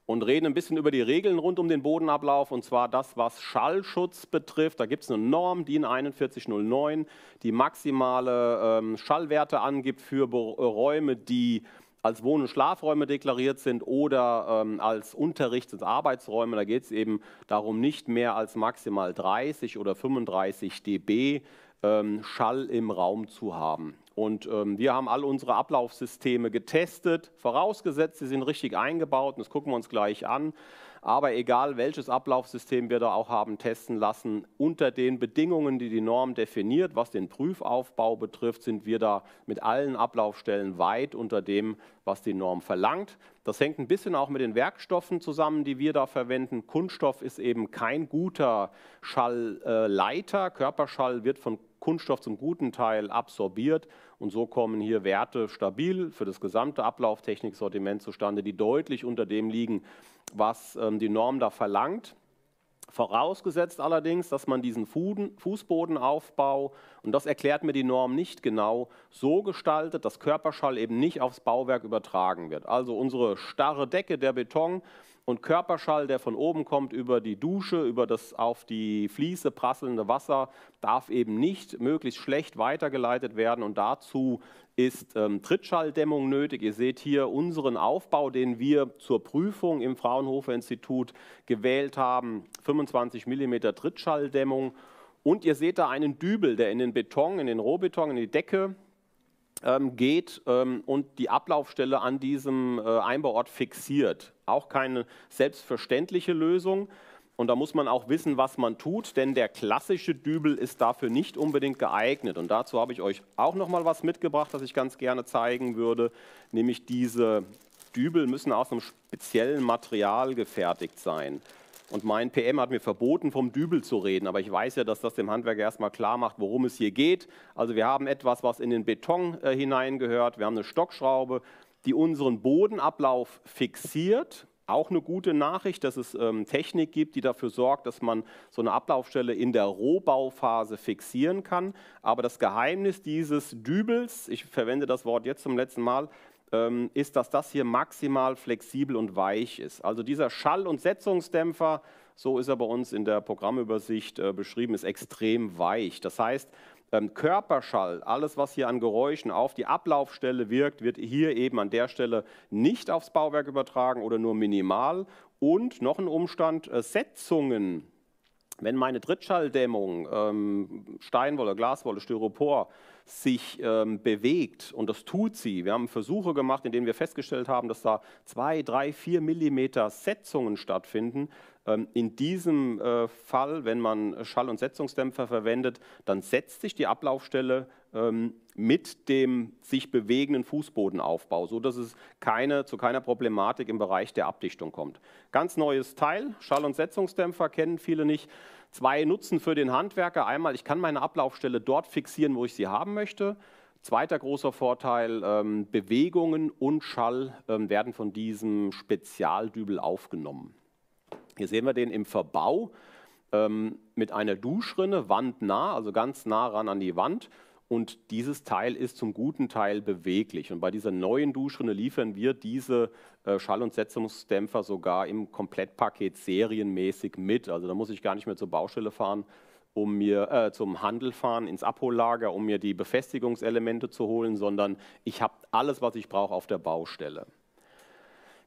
Speaker 2: und reden ein bisschen über die Regeln rund um den Bodenablauf, und zwar das, was Schallschutz betrifft. Da gibt es eine Norm, die in 4109 die maximale ähm, Schallwerte angibt für Räume, die als Wohn- und Schlafräume deklariert sind oder ähm, als Unterrichts- und Arbeitsräume. Da geht es eben darum, nicht mehr als maximal 30 oder 35 dB ähm, Schall im Raum zu haben. Und ähm, wir haben all unsere Ablaufsysteme getestet, vorausgesetzt, sie sind richtig eingebaut und das gucken wir uns gleich an. Aber egal, welches Ablaufsystem wir da auch haben testen lassen, unter den Bedingungen, die die Norm definiert, was den Prüfaufbau betrifft, sind wir da mit allen Ablaufstellen weit unter dem, was die Norm verlangt. Das hängt ein bisschen auch mit den Werkstoffen zusammen, die wir da verwenden. Kunststoff ist eben kein guter Schallleiter. Körperschall wird von Kunststoff zum guten Teil absorbiert und so kommen hier Werte stabil für das gesamte Ablauftechniksortiment zustande, die deutlich unter dem liegen, was ähm, die Norm da verlangt. Vorausgesetzt allerdings, dass man diesen Fußbodenaufbau, und das erklärt mir die Norm nicht genau, so gestaltet, dass Körperschall eben nicht aufs Bauwerk übertragen wird. Also unsere starre Decke, der Beton, und Körperschall, der von oben kommt über die Dusche, über das auf die Fliese prasselnde Wasser, darf eben nicht möglichst schlecht weitergeleitet werden. Und dazu ist ähm, Trittschalldämmung nötig. Ihr seht hier unseren Aufbau, den wir zur Prüfung im Fraunhofer Institut gewählt haben. 25 mm Trittschalldämmung. Und ihr seht da einen Dübel, der in den Beton, in den Rohbeton, in die Decke ähm, geht ähm, und die Ablaufstelle an diesem äh, Einbauort fixiert. Auch keine selbstverständliche Lösung. Und da muss man auch wissen, was man tut, denn der klassische Dübel ist dafür nicht unbedingt geeignet. Und dazu habe ich euch auch noch mal was mitgebracht, das ich ganz gerne zeigen würde, nämlich diese Dübel müssen aus einem speziellen Material gefertigt sein. Und mein PM hat mir verboten, vom Dübel zu reden, aber ich weiß ja, dass das dem Handwerker erstmal klar macht, worum es hier geht. Also wir haben etwas, was in den Beton äh, hineingehört. Wir haben eine Stockschraube, die unseren Bodenablauf fixiert. Auch eine gute Nachricht, dass es ähm, Technik gibt, die dafür sorgt, dass man so eine Ablaufstelle in der Rohbauphase fixieren kann. Aber das Geheimnis dieses Dübels, ich verwende das Wort jetzt zum letzten Mal, ähm, ist, dass das hier maximal flexibel und weich ist. Also dieser Schall- und Setzungsdämpfer, so ist er bei uns in der Programmübersicht äh, beschrieben, ist extrem weich. Das heißt, ähm, Körperschall, alles, was hier an Geräuschen auf die Ablaufstelle wirkt, wird hier eben an der Stelle nicht aufs Bauwerk übertragen oder nur minimal. Und noch ein Umstand, äh, Setzungen wenn meine Drittschalldämmung, ähm, Steinwolle, Glaswolle, Styropor sich ähm, bewegt und das tut sie, wir haben Versuche gemacht, in denen wir festgestellt haben, dass da zwei, drei, vier Millimeter Setzungen stattfinden, ähm, in diesem äh, Fall, wenn man Schall- und Setzungsdämpfer verwendet, dann setzt sich die Ablaufstelle ähm, mit dem sich bewegenden Fußbodenaufbau, sodass es keine, zu keiner Problematik im Bereich der Abdichtung kommt. Ganz neues Teil, Schall- und Setzungsdämpfer kennen viele nicht. Zwei Nutzen für den Handwerker. Einmal, ich kann meine Ablaufstelle dort fixieren, wo ich sie haben möchte. Zweiter großer Vorteil, ähm, Bewegungen und Schall ähm, werden von diesem Spezialdübel aufgenommen. Hier sehen wir den im Verbau ähm, mit einer Duschrinne, wandnah, also ganz nah ran an die Wand. Und dieses Teil ist zum guten Teil beweglich. Und bei dieser neuen Duschrinne liefern wir diese äh, Schall- und Setzungsdämpfer sogar im Komplettpaket serienmäßig mit. Also da muss ich gar nicht mehr zur Baustelle fahren, um mir äh, zum Handel fahren, ins Abhollager, um mir die Befestigungselemente zu holen, sondern ich habe alles, was ich brauche auf der Baustelle.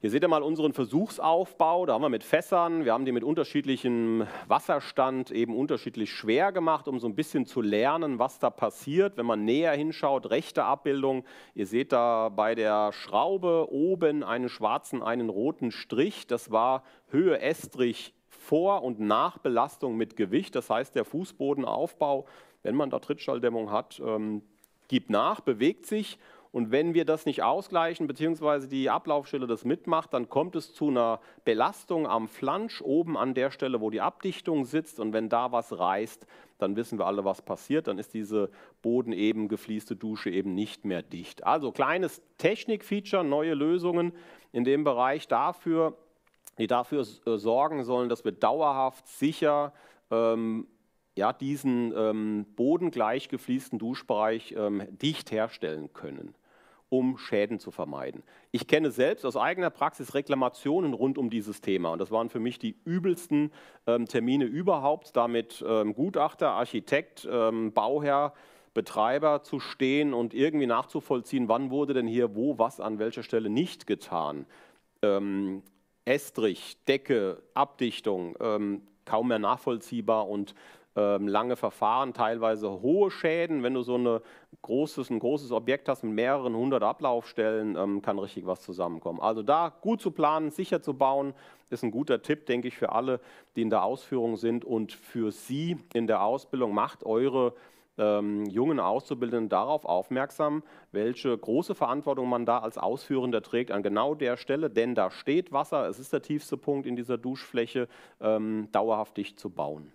Speaker 2: Hier seht ihr mal unseren Versuchsaufbau. Da haben wir mit Fässern, wir haben die mit unterschiedlichem Wasserstand eben unterschiedlich schwer gemacht, um so ein bisschen zu lernen, was da passiert. Wenn man näher hinschaut, rechte Abbildung, ihr seht da bei der Schraube oben einen schwarzen, einen roten Strich. Das war Höhe Estrich vor und nach Belastung mit Gewicht. Das heißt, der Fußbodenaufbau, wenn man da Trittschalldämmung hat, ähm, gibt nach, bewegt sich und wenn wir das nicht ausgleichen, beziehungsweise die Ablaufstelle das mitmacht, dann kommt es zu einer Belastung am Flansch oben an der Stelle, wo die Abdichtung sitzt. Und wenn da was reißt, dann wissen wir alle, was passiert. Dann ist diese bodeneben eben gefließte Dusche eben nicht mehr dicht. Also kleines Technikfeature, neue Lösungen in dem Bereich dafür, die dafür äh, sorgen sollen, dass wir dauerhaft sicher ähm, ja, diesen ähm, bodengleich gefließten Duschbereich ähm, dicht herstellen können um Schäden zu vermeiden. Ich kenne selbst aus eigener Praxis Reklamationen rund um dieses Thema. Und das waren für mich die übelsten ähm, Termine überhaupt, damit ähm, Gutachter, Architekt, ähm, Bauherr, Betreiber zu stehen und irgendwie nachzuvollziehen, wann wurde denn hier wo was an welcher Stelle nicht getan. Ähm, Estrich, Decke, Abdichtung, ähm, kaum mehr nachvollziehbar und ähm, lange Verfahren, teilweise hohe Schäden. Wenn du so eine großes, ein großes Objekt hast mit mehreren hundert Ablaufstellen, ähm, kann richtig was zusammenkommen. Also da gut zu planen, sicher zu bauen, ist ein guter Tipp, denke ich, für alle, die in der Ausführung sind und für Sie in der Ausbildung. Macht eure ähm, jungen Auszubildenden darauf aufmerksam, welche große Verantwortung man da als Ausführender trägt an genau der Stelle, denn da steht Wasser, es ist der tiefste Punkt in dieser Duschfläche, ähm, dauerhaft dicht zu bauen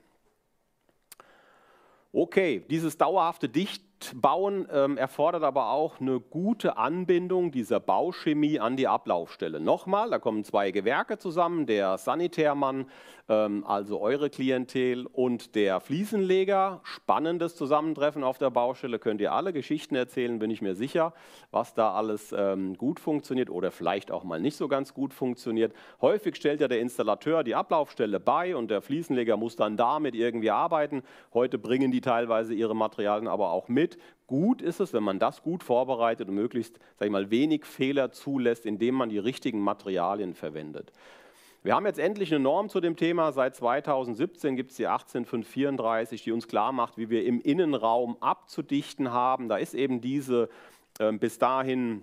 Speaker 2: okay, dieses dauerhafte Dicht Bauen ähm, erfordert aber auch eine gute Anbindung dieser Bauchemie an die Ablaufstelle. Nochmal, da kommen zwei Gewerke zusammen, der Sanitärmann, ähm, also eure Klientel und der Fliesenleger. Spannendes Zusammentreffen auf der Baustelle, könnt ihr alle Geschichten erzählen, bin ich mir sicher, was da alles ähm, gut funktioniert oder vielleicht auch mal nicht so ganz gut funktioniert. Häufig stellt ja der Installateur die Ablaufstelle bei und der Fliesenleger muss dann damit irgendwie arbeiten. Heute bringen die teilweise ihre Materialien aber auch mit Schnitt gut ist es, wenn man das gut vorbereitet und möglichst, sag ich mal, wenig Fehler zulässt, indem man die richtigen Materialien verwendet. Wir haben jetzt endlich eine Norm zu dem Thema. Seit 2017 gibt es die 18534, die uns klar macht, wie wir im Innenraum abzudichten haben. Da ist eben diese äh, bis dahin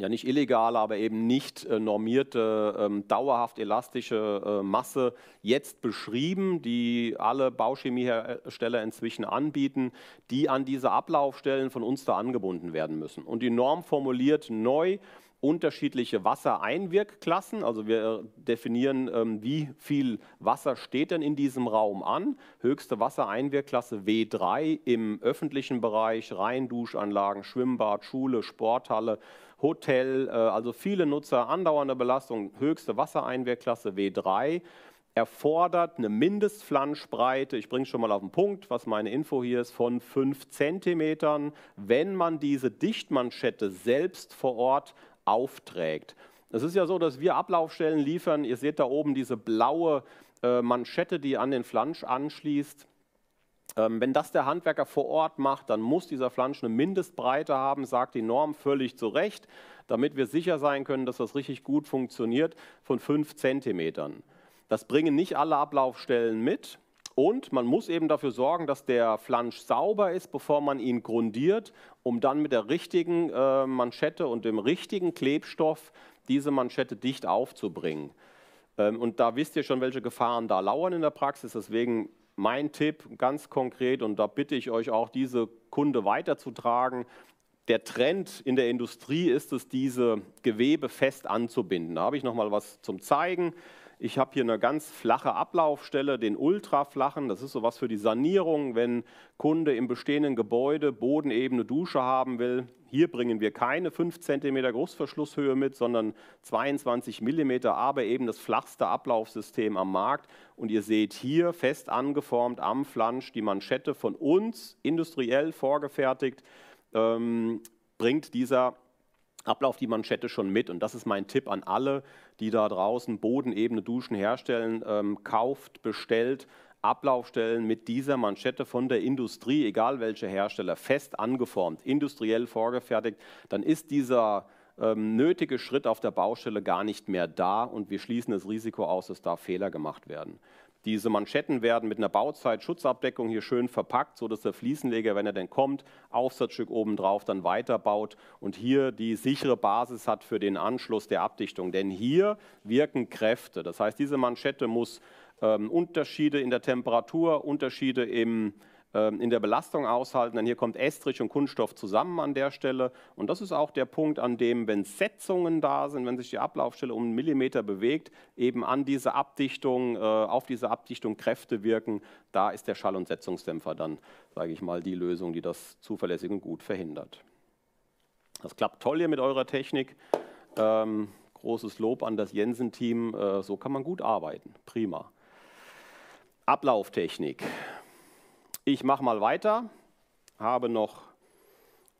Speaker 2: ja nicht illegale, aber eben nicht äh, normierte, ähm, dauerhaft elastische äh, Masse jetzt beschrieben, die alle Bauchemiehersteller inzwischen anbieten, die an diese Ablaufstellen von uns da angebunden werden müssen. Und die Norm formuliert neu, unterschiedliche Wassereinwirkklassen. Also wir äh, definieren, ähm, wie viel Wasser steht denn in diesem Raum an. Höchste Wassereinwirkklasse W3 im öffentlichen Bereich, Reihenduschanlagen, Schwimmbad, Schule, Sporthalle, Hotel, äh, also viele Nutzer, andauernde Belastung, höchste Wassereinwehrklasse W3 erfordert eine Mindestflanschbreite, ich bringe es schon mal auf den Punkt, was meine Info hier ist, von 5 cm, wenn man diese Dichtmanschette selbst vor Ort aufträgt. Es ist ja so, dass wir Ablaufstellen liefern. Ihr seht da oben diese blaue äh, Manschette, die an den Flansch anschließt. Ähm, wenn das der Handwerker vor Ort macht, dann muss dieser Flansch eine Mindestbreite haben, sagt die Norm völlig zu Recht, damit wir sicher sein können, dass das richtig gut funktioniert, von 5 cm. Das bringen nicht alle Ablaufstellen mit. Und man muss eben dafür sorgen, dass der Flansch sauber ist, bevor man ihn grundiert, um dann mit der richtigen äh, Manschette und dem richtigen Klebstoff diese Manschette dicht aufzubringen. Ähm, und da wisst ihr schon, welche Gefahren da lauern in der Praxis. Deswegen mein Tipp ganz konkret, und da bitte ich euch auch, diese Kunde weiterzutragen, der Trend in der Industrie ist es, diese Gewebe fest anzubinden. Da habe ich noch mal was zum Zeigen. Ich habe hier eine ganz flache Ablaufstelle, den ultraflachen. Das ist sowas für die Sanierung, wenn Kunde im bestehenden Gebäude bodenebene Dusche haben will. Hier bringen wir keine 5 cm Großverschlusshöhe mit, sondern 22 mm, aber eben das flachste Ablaufsystem am Markt. Und ihr seht hier fest angeformt am Flansch die Manschette von uns, industriell vorgefertigt, ähm, bringt dieser Ablauf die Manschette schon mit. Und das ist mein Tipp an alle, die da draußen bodenebene Duschen herstellen. Ähm, kauft, bestellt Ablaufstellen mit dieser Manschette von der Industrie, egal welcher Hersteller, fest angeformt, industriell vorgefertigt, dann ist dieser ähm, nötige Schritt auf der Baustelle gar nicht mehr da und wir schließen das Risiko aus, dass da Fehler gemacht werden. Diese Manschetten werden mit einer Bauzeitschutzabdeckung hier schön verpackt, sodass der Fliesenleger, wenn er denn kommt, Aufsatzstück obendrauf dann weiterbaut und hier die sichere Basis hat für den Anschluss der Abdichtung. Denn hier wirken Kräfte. Das heißt, diese Manschette muss ähm, Unterschiede in der Temperatur, Unterschiede im, ähm, in der Belastung aushalten. Denn hier kommt Estrich und Kunststoff zusammen an der Stelle. Und das ist auch der Punkt, an dem, wenn Setzungen da sind, wenn sich die Ablaufstelle um einen Millimeter bewegt, eben an diese Abdichtung, äh, auf diese Abdichtung Kräfte wirken. Da ist der Schall- und Setzungsdämpfer dann, sage ich mal, die Lösung, die das zuverlässig und gut verhindert. Das klappt toll hier mit eurer Technik. Ähm, großes Lob an das Jensen-Team. Äh, so kann man gut arbeiten. Prima. Ablauftechnik. Ich mache mal weiter, habe noch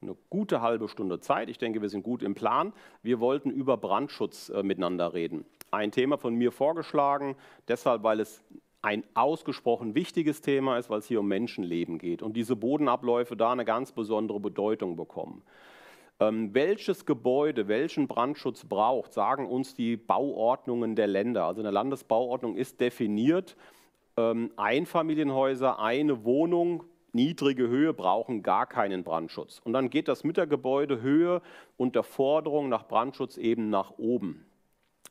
Speaker 2: eine gute halbe Stunde Zeit. Ich denke, wir sind gut im Plan. Wir wollten über Brandschutz äh, miteinander reden. Ein Thema von mir vorgeschlagen, deshalb, weil es ein ausgesprochen wichtiges Thema ist, weil es hier um Menschenleben geht und diese Bodenabläufe da eine ganz besondere Bedeutung bekommen. Ähm, welches Gebäude welchen Brandschutz braucht, sagen uns die Bauordnungen der Länder. Also in der Landesbauordnung ist definiert, ähm, Einfamilienhäuser, eine Wohnung, niedrige Höhe brauchen gar keinen Brandschutz. Und dann geht das mit der Gebäudehöhe und der Forderung nach Brandschutz eben nach oben.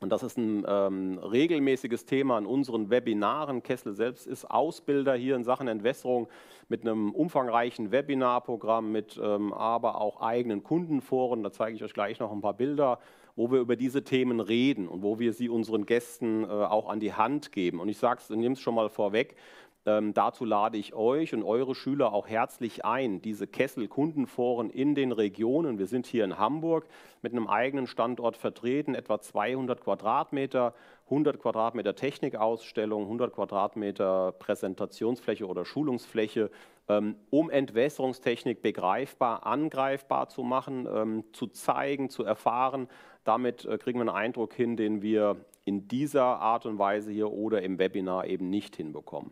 Speaker 2: Und das ist ein ähm, regelmäßiges Thema an unseren Webinaren. Kessel selbst ist Ausbilder hier in Sachen Entwässerung mit einem umfangreichen Webinarprogramm, mit ähm, aber auch eigenen Kundenforen. Da zeige ich euch gleich noch ein paar Bilder wo wir über diese Themen reden und wo wir sie unseren Gästen äh, auch an die Hand geben. Und ich sage es, nehme es schon mal vorweg, ähm, dazu lade ich euch und eure Schüler auch herzlich ein, diese Kessel-Kundenforen in den Regionen. Wir sind hier in Hamburg mit einem eigenen Standort vertreten, etwa 200 Quadratmeter, 100 Quadratmeter Technikausstellung, 100 Quadratmeter Präsentationsfläche oder Schulungsfläche, ähm, um Entwässerungstechnik begreifbar, angreifbar zu machen, ähm, zu zeigen, zu erfahren. Damit äh, kriegen wir einen Eindruck hin, den wir in dieser Art und Weise hier oder im Webinar eben nicht hinbekommen.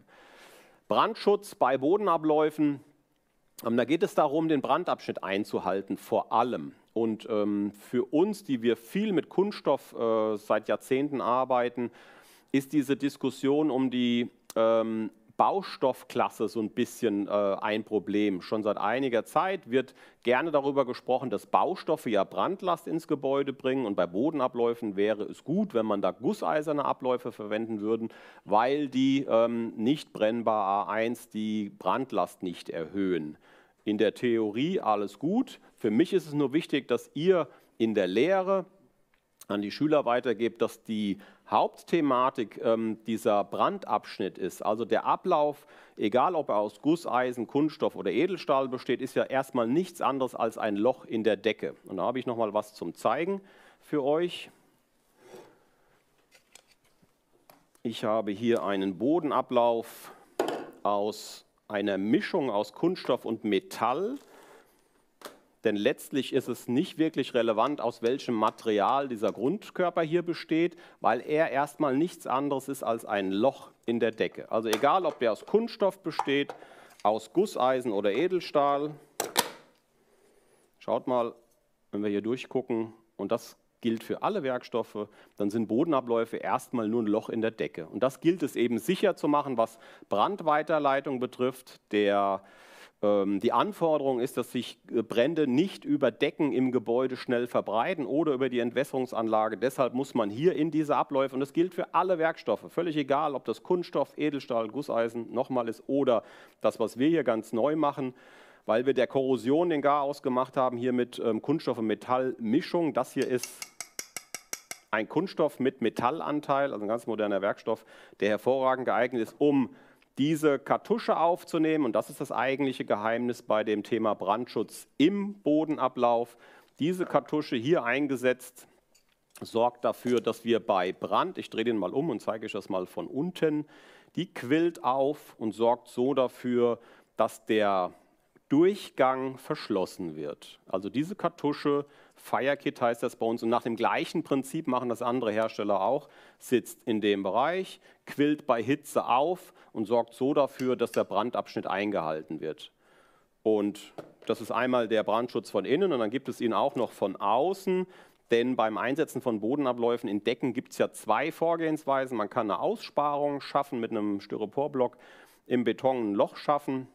Speaker 2: Brandschutz bei Bodenabläufen. Ähm, da geht es darum, den Brandabschnitt einzuhalten, vor allem. Und für uns, die wir viel mit Kunststoff äh, seit Jahrzehnten arbeiten, ist diese Diskussion um die Baustoffklasse so ein bisschen äh, ein Problem. Schon seit einiger Zeit wird gerne darüber gesprochen, dass Baustoffe ja Brandlast ins Gebäude bringen und bei Bodenabläufen wäre es gut, wenn man da gusseiserne Abläufe verwenden würde, weil die ähm, nicht brennbar A1 die Brandlast nicht erhöhen. In der Theorie alles gut. Für mich ist es nur wichtig, dass ihr in der Lehre an die Schüler weitergebt, dass die Hauptthematik ähm, dieser Brandabschnitt ist, also der Ablauf, egal ob er aus Gusseisen, Kunststoff oder Edelstahl besteht, ist ja erstmal nichts anderes als ein Loch in der Decke. Und da habe ich nochmal was zum Zeigen für euch. Ich habe hier einen Bodenablauf aus einer Mischung aus Kunststoff und Metall. Denn letztlich ist es nicht wirklich relevant, aus welchem Material dieser Grundkörper hier besteht, weil er erstmal nichts anderes ist als ein Loch in der Decke. Also egal, ob der aus Kunststoff besteht, aus Gusseisen oder Edelstahl. Schaut mal, wenn wir hier durchgucken, und das gilt für alle Werkstoffe, dann sind Bodenabläufe erstmal nur ein Loch in der Decke. Und das gilt es eben sicher zu machen, was Brandweiterleitung betrifft. Der ähm, die Anforderung ist, dass sich äh, Brände nicht über Decken im Gebäude schnell verbreiten oder über die Entwässerungsanlage. Deshalb muss man hier in diese Abläufe, und das gilt für alle Werkstoffe, völlig egal, ob das Kunststoff, Edelstahl, Gusseisen nochmal ist oder das, was wir hier ganz neu machen, weil wir der Korrosion den Garaus gemacht haben, hier mit ähm, Kunststoff- und Metallmischung. Das hier ist ein Kunststoff mit Metallanteil, also ein ganz moderner Werkstoff, der hervorragend geeignet ist, um diese Kartusche aufzunehmen. Und das ist das eigentliche Geheimnis bei dem Thema Brandschutz im Bodenablauf. Diese Kartusche hier eingesetzt sorgt dafür, dass wir bei Brand, ich drehe den mal um und zeige euch das mal von unten, die quillt auf und sorgt so dafür, dass der Durchgang verschlossen wird. Also diese Kartusche, FireKit heißt das bei uns, und nach dem gleichen Prinzip machen das andere Hersteller auch, sitzt in dem Bereich, quillt bei Hitze auf und sorgt so dafür, dass der Brandabschnitt eingehalten wird. Und das ist einmal der Brandschutz von innen und dann gibt es ihn auch noch von außen. Denn beim Einsetzen von Bodenabläufen in Decken gibt es ja zwei Vorgehensweisen. Man kann eine Aussparung schaffen mit einem Styroporblock, im Beton ein Loch schaffen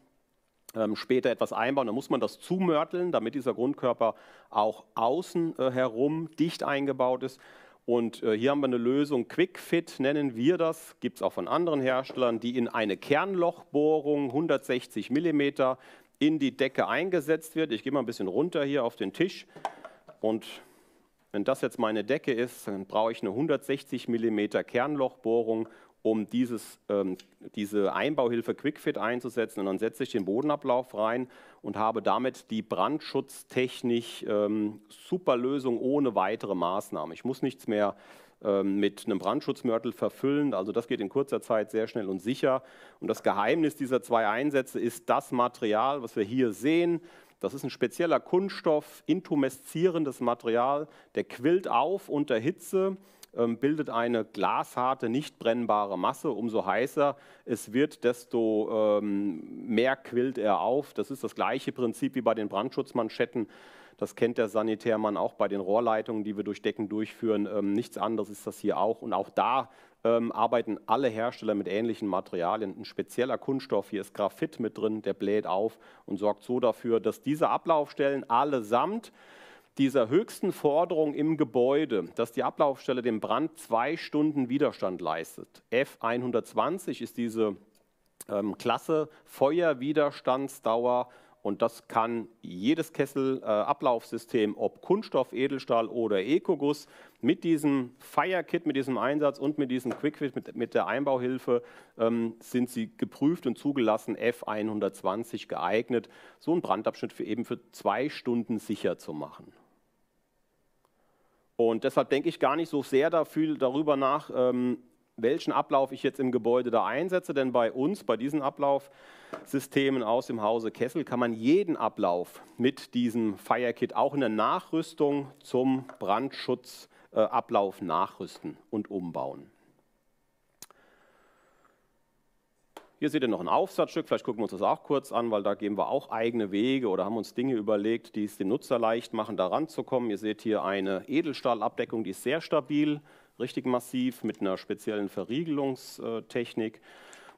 Speaker 2: ähm, später etwas einbauen, dann muss man das zumörteln, damit dieser Grundkörper auch außen äh, herum dicht eingebaut ist. Und äh, hier haben wir eine Lösung, QuickFit nennen wir das, gibt es auch von anderen Herstellern, die in eine Kernlochbohrung 160 mm in die Decke eingesetzt wird. Ich gehe mal ein bisschen runter hier auf den Tisch und wenn das jetzt meine Decke ist, dann brauche ich eine 160 mm Kernlochbohrung um dieses, ähm, diese Einbauhilfe QuickFit einzusetzen. Und dann setze ich den Bodenablauf rein und habe damit die brandschutztechnisch ähm, super Lösung ohne weitere Maßnahmen. Ich muss nichts mehr ähm, mit einem Brandschutzmörtel verfüllen. Also das geht in kurzer Zeit sehr schnell und sicher. Und das Geheimnis dieser zwei Einsätze ist das Material, was wir hier sehen. Das ist ein spezieller Kunststoff, intumeszierendes Material, der quillt auf unter Hitze ähm, bildet eine glasharte, nicht brennbare Masse. Umso heißer es wird, desto ähm, mehr quillt er auf. Das ist das gleiche Prinzip wie bei den Brandschutzmanschetten. Das kennt der Sanitärmann auch bei den Rohrleitungen, die wir durch Decken durchführen. Ähm, nichts anderes ist das hier auch. Und auch da arbeiten alle Hersteller mit ähnlichen Materialien. Ein spezieller Kunststoff, hier ist Graphit mit drin, der bläht auf und sorgt so dafür, dass diese Ablaufstellen allesamt dieser höchsten Forderung im Gebäude, dass die Ablaufstelle dem Brand zwei Stunden Widerstand leistet. F120 ist diese ähm, Klasse Feuerwiderstandsdauer und das kann jedes Kesselablaufsystem, äh, ob Kunststoff, Edelstahl oder Ecoguss, mit diesem Fire-Kit, mit diesem Einsatz und mit diesem Quick-Fit, mit, mit, der Einbauhilfe, ähm, sind sie geprüft und zugelassen, F120 geeignet, so einen Brandabschnitt für eben für zwei Stunden sicher zu machen. Und deshalb denke ich gar nicht so sehr dafür, darüber nach, ähm, welchen Ablauf ich jetzt im Gebäude da einsetze, denn bei uns, bei diesen Ablaufsystemen aus dem Hause Kessel, kann man jeden Ablauf mit diesem Firekit auch in der Nachrüstung zum Brandschutzablauf äh, nachrüsten und umbauen. Hier seht ihr noch ein Aufsatzstück, vielleicht gucken wir uns das auch kurz an, weil da geben wir auch eigene Wege oder haben uns Dinge überlegt, die es dem Nutzer leicht machen, da ranzukommen. Ihr seht hier eine Edelstahlabdeckung, die ist sehr stabil, richtig massiv mit einer speziellen Verriegelungstechnik.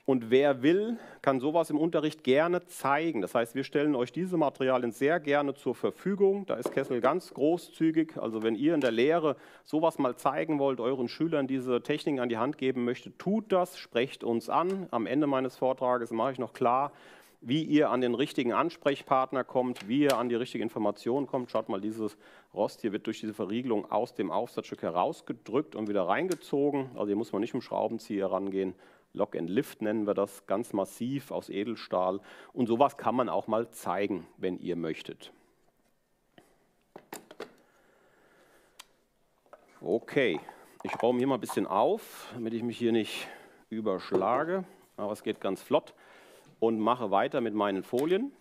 Speaker 2: Und wer will, kann sowas im Unterricht gerne zeigen. Das heißt, wir stellen euch diese Materialien sehr gerne zur Verfügung. Da ist Kessel ganz großzügig. Also wenn ihr in der Lehre sowas mal zeigen wollt, euren Schülern diese Techniken an die Hand geben möchtet, tut das, sprecht uns an. Am Ende meines Vortrages mache ich noch klar, wie ihr an den richtigen Ansprechpartner kommt, wie ihr an die richtige Information kommt. Schaut mal, dieses Rost hier wird durch diese Verriegelung aus dem Aufsatzstück herausgedrückt und wieder reingezogen. Also hier muss man nicht mit dem Schraubenzieher rangehen, Lock and Lift nennen wir das, ganz massiv aus Edelstahl. Und sowas kann man auch mal zeigen, wenn ihr möchtet. Okay, ich räume hier mal ein bisschen auf, damit ich mich hier nicht überschlage. Aber es geht ganz flott und mache weiter mit meinen Folien.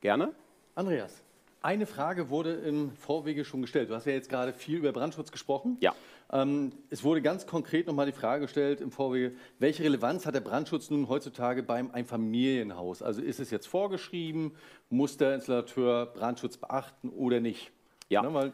Speaker 1: Gerne. Andreas, eine Frage wurde im Vorwege schon gestellt. Du hast ja jetzt gerade viel über Brandschutz gesprochen. Ja. Ähm, es wurde ganz konkret nochmal die Frage gestellt im Vorwege, welche Relevanz hat der Brandschutz nun heutzutage beim Einfamilienhaus? Also ist es jetzt vorgeschrieben, muss der Installateur Brandschutz beachten oder nicht? Ja. Ne,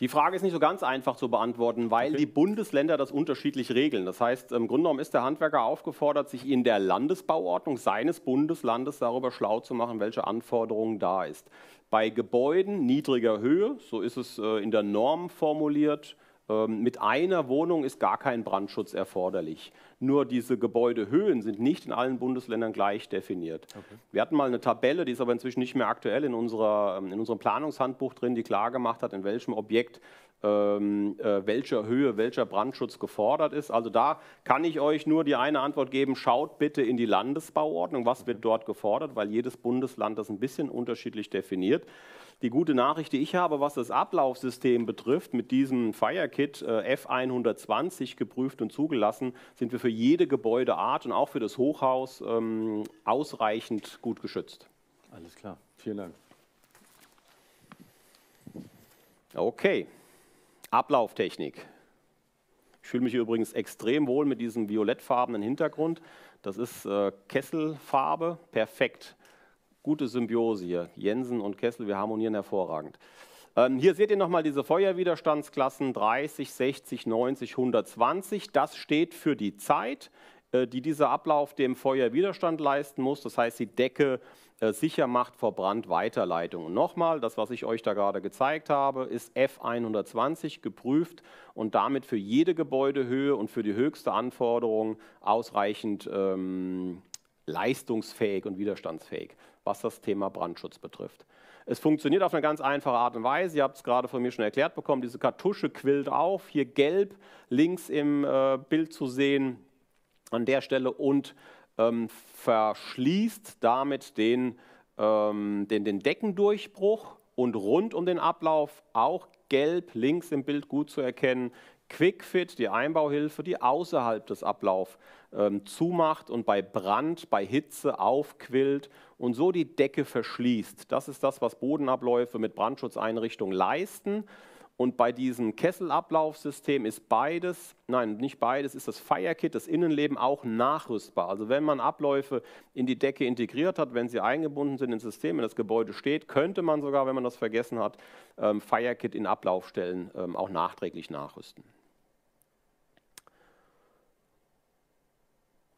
Speaker 2: die Frage ist nicht so ganz einfach zu beantworten, weil okay. die Bundesländer das unterschiedlich regeln. Das heißt, im Grunde genommen ist der Handwerker aufgefordert, sich in der Landesbauordnung seines Bundeslandes darüber schlau zu machen, welche Anforderungen da ist. Bei Gebäuden niedriger Höhe, so ist es äh, in der Norm formuliert, ähm, mit einer Wohnung ist gar kein Brandschutz erforderlich. Nur diese Gebäudehöhen sind nicht in allen Bundesländern gleich definiert. Okay. Wir hatten mal eine Tabelle, die ist aber inzwischen nicht mehr aktuell in, unserer, ähm, in unserem Planungshandbuch drin, die klar gemacht hat, in welchem Objekt ähm, äh, welcher Höhe welcher Brandschutz gefordert ist. Also da kann ich euch nur die eine Antwort geben, schaut bitte in die Landesbauordnung, was wird dort gefordert, weil jedes Bundesland das ein bisschen unterschiedlich definiert. Die gute Nachricht, die ich habe, was das Ablaufsystem betrifft, mit diesem FireKit äh, F120 geprüft und zugelassen, sind wir für jede Gebäudeart und auch für das Hochhaus ähm, ausreichend gut geschützt. Alles klar, vielen Dank. Okay, Ablauftechnik. Ich fühle mich übrigens extrem wohl mit diesem violettfarbenen Hintergrund. Das ist äh, Kesselfarbe, perfekt gute Symbiose hier. Jensen und Kessel, wir harmonieren hervorragend. Ähm, hier seht ihr nochmal diese Feuerwiderstandsklassen 30, 60, 90, 120. Das steht für die Zeit, äh, die dieser Ablauf dem Feuer Widerstand leisten muss. Das heißt, die Decke äh, sicher macht vor Brandweiterleitung. Und nochmal, das, was ich euch da gerade gezeigt habe, ist F120 geprüft und damit für jede Gebäudehöhe und für die höchste Anforderung ausreichend ähm, leistungsfähig und widerstandsfähig was das Thema Brandschutz betrifft. Es funktioniert auf eine ganz einfache Art und Weise. Ihr habt es gerade von mir schon erklärt bekommen. Diese Kartusche quillt auf, hier gelb links im äh, Bild zu sehen an der Stelle und ähm, verschließt damit den, ähm, den, den Deckendurchbruch und rund um den Ablauf auch gelb links im Bild gut zu erkennen, Quickfit, die Einbauhilfe, die außerhalb des Ablaufs ähm, zumacht und bei Brand, bei Hitze aufquillt und so die Decke verschließt. Das ist das, was Bodenabläufe mit Brandschutzeinrichtungen leisten. Und bei diesem Kesselablaufsystem ist beides, nein, nicht beides, ist das Firekit, das Innenleben auch nachrüstbar. Also wenn man Abläufe in die Decke integriert hat, wenn sie eingebunden sind ins System, wenn das Gebäude steht, könnte man sogar, wenn man das vergessen hat, ähm, Firekit in Ablaufstellen ähm, auch nachträglich nachrüsten.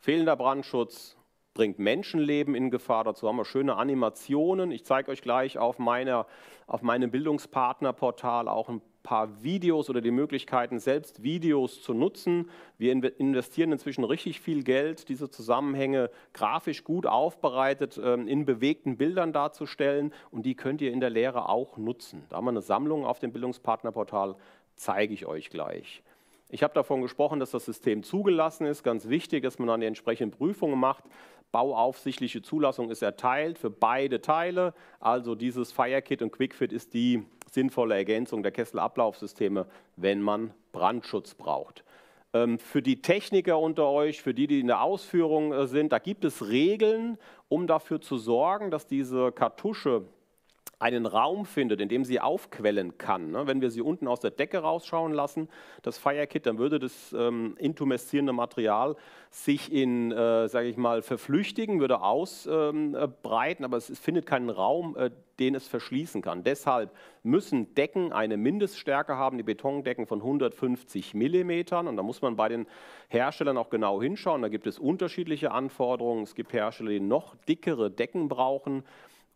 Speaker 2: Fehlender Brandschutz, bringt Menschenleben in Gefahr. Dazu haben wir schöne Animationen. Ich zeige euch gleich auf, meiner, auf meinem Bildungspartnerportal auch ein paar Videos oder die Möglichkeiten, selbst Videos zu nutzen. Wir investieren inzwischen richtig viel Geld, diese Zusammenhänge grafisch gut aufbereitet ähm, in bewegten Bildern darzustellen und die könnt ihr in der Lehre auch nutzen. Da haben wir eine Sammlung auf dem Bildungspartnerportal, zeige ich euch gleich. Ich habe davon gesprochen, dass das System zugelassen ist. Ganz wichtig, dass man dann die entsprechenden Prüfungen macht bauaufsichtliche Zulassung ist erteilt für beide Teile. Also dieses FireKit und QuickFit ist die sinnvolle Ergänzung der Kesselablaufsysteme, wenn man Brandschutz braucht. Ähm, für die Techniker unter euch, für die, die in der Ausführung äh, sind, da gibt es Regeln, um dafür zu sorgen, dass diese Kartusche einen Raum findet, in dem sie aufquellen kann. Ne? Wenn wir sie unten aus der Decke rausschauen lassen, das Firekit, dann würde das ähm, intumeszierende Material sich in, äh, sage ich mal, verflüchtigen, würde ausbreiten, ähm, äh, aber es, es, findet keinen Raum, äh, den es verschließen kann. Deshalb müssen Decken eine Mindeststärke haben, die Betondecken von 150 Millimetern. Und da muss man bei den Herstellern auch genau hinschauen. Da gibt es unterschiedliche Anforderungen. Es gibt Hersteller, die noch dickere Decken brauchen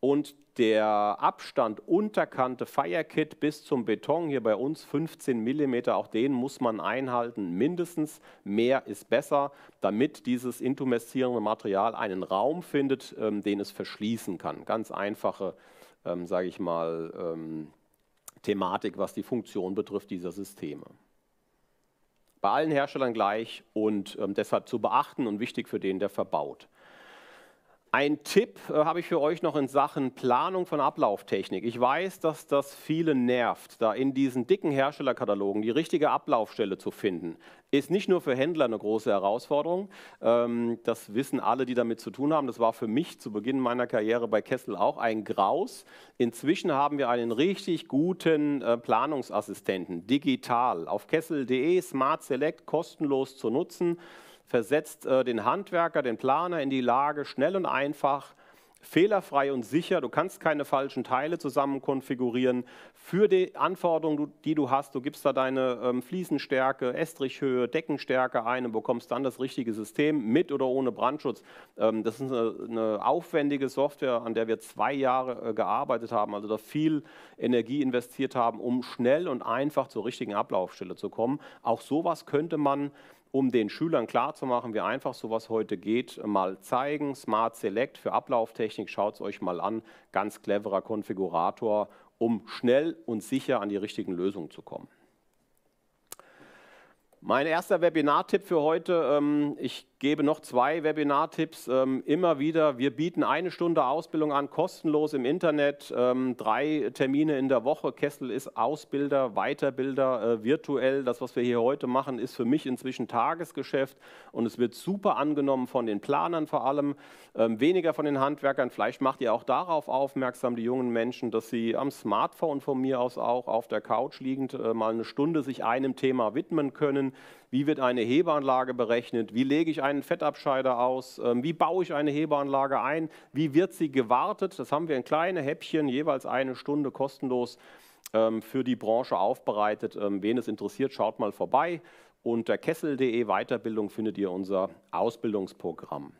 Speaker 2: und der Abstand Unterkante Firekit bis zum Beton hier bei uns 15 mm, auch den muss man einhalten, mindestens. Mehr ist besser, damit dieses intumeszierende Material einen Raum findet, ähm, den es verschließen kann. Ganz einfache, ähm, sage ich mal, ähm, Thematik, was die Funktion betrifft dieser Systeme. Bei allen Herstellern gleich und ähm, deshalb zu beachten und wichtig für den, der verbaut. Ein Tipp äh, habe ich für euch noch in Sachen Planung von Ablauftechnik. Ich weiß, dass das viele nervt, da in diesen dicken Herstellerkatalogen die richtige Ablaufstelle zu finden, ist nicht nur für Händler eine große Herausforderung. Ähm, das wissen alle, die damit zu tun haben. Das war für mich zu Beginn meiner Karriere bei Kessel auch ein Graus. Inzwischen haben wir einen richtig guten äh, Planungsassistenten, digital, auf kessel.de, Smart Select, kostenlos zu nutzen versetzt äh, den Handwerker, den Planer in die Lage, schnell und einfach, fehlerfrei und sicher, du kannst keine falschen Teile zusammen konfigurieren, für die Anforderungen, die du hast, du gibst da deine ähm, Fliesenstärke, Estrichhöhe, Deckenstärke ein und bekommst dann das richtige System mit oder ohne Brandschutz. Ähm, das ist eine, eine, aufwendige Software, an der wir zwei Jahre äh, gearbeitet haben, also da viel Energie investiert haben, um schnell und einfach zur richtigen Ablaufstelle zu kommen. Auch sowas könnte man um den Schülern klarzumachen, wie einfach sowas heute geht, mal zeigen. Smart Select für Ablauftechnik, schaut es euch mal an. Ganz cleverer Konfigurator, um schnell und sicher an die richtigen Lösungen zu kommen. Mein erster Webinartipp für heute, ähm, ich gebe noch zwei Webinartipps ähm, immer wieder. Wir bieten eine Stunde Ausbildung an, kostenlos im Internet, ähm, drei Termine in der Woche. Kessel ist Ausbilder, Weiterbilder, äh, virtuell. Das, was wir hier heute machen, ist für mich inzwischen Tagesgeschäft und es wird super angenommen von den Planern vor allem, weniger von den Handwerkern. Vielleicht macht ihr auch darauf aufmerksam, die jungen Menschen, dass sie am Smartphone von mir aus auch auf der Couch liegend äh, mal eine Stunde sich einem Thema widmen können wie wird eine Hebeanlage berechnet, wie lege ich einen Fettabscheider aus, ähm, wie baue ich eine Hebeanlage ein, wie wird sie gewartet. Das haben wir in kleine Häppchen, jeweils eine Stunde kostenlos ähm, für die Branche aufbereitet. Ähm, wen es interessiert, schaut mal vorbei. Unter kessel.de Weiterbildung findet ihr unser Ausbildungsprogramm.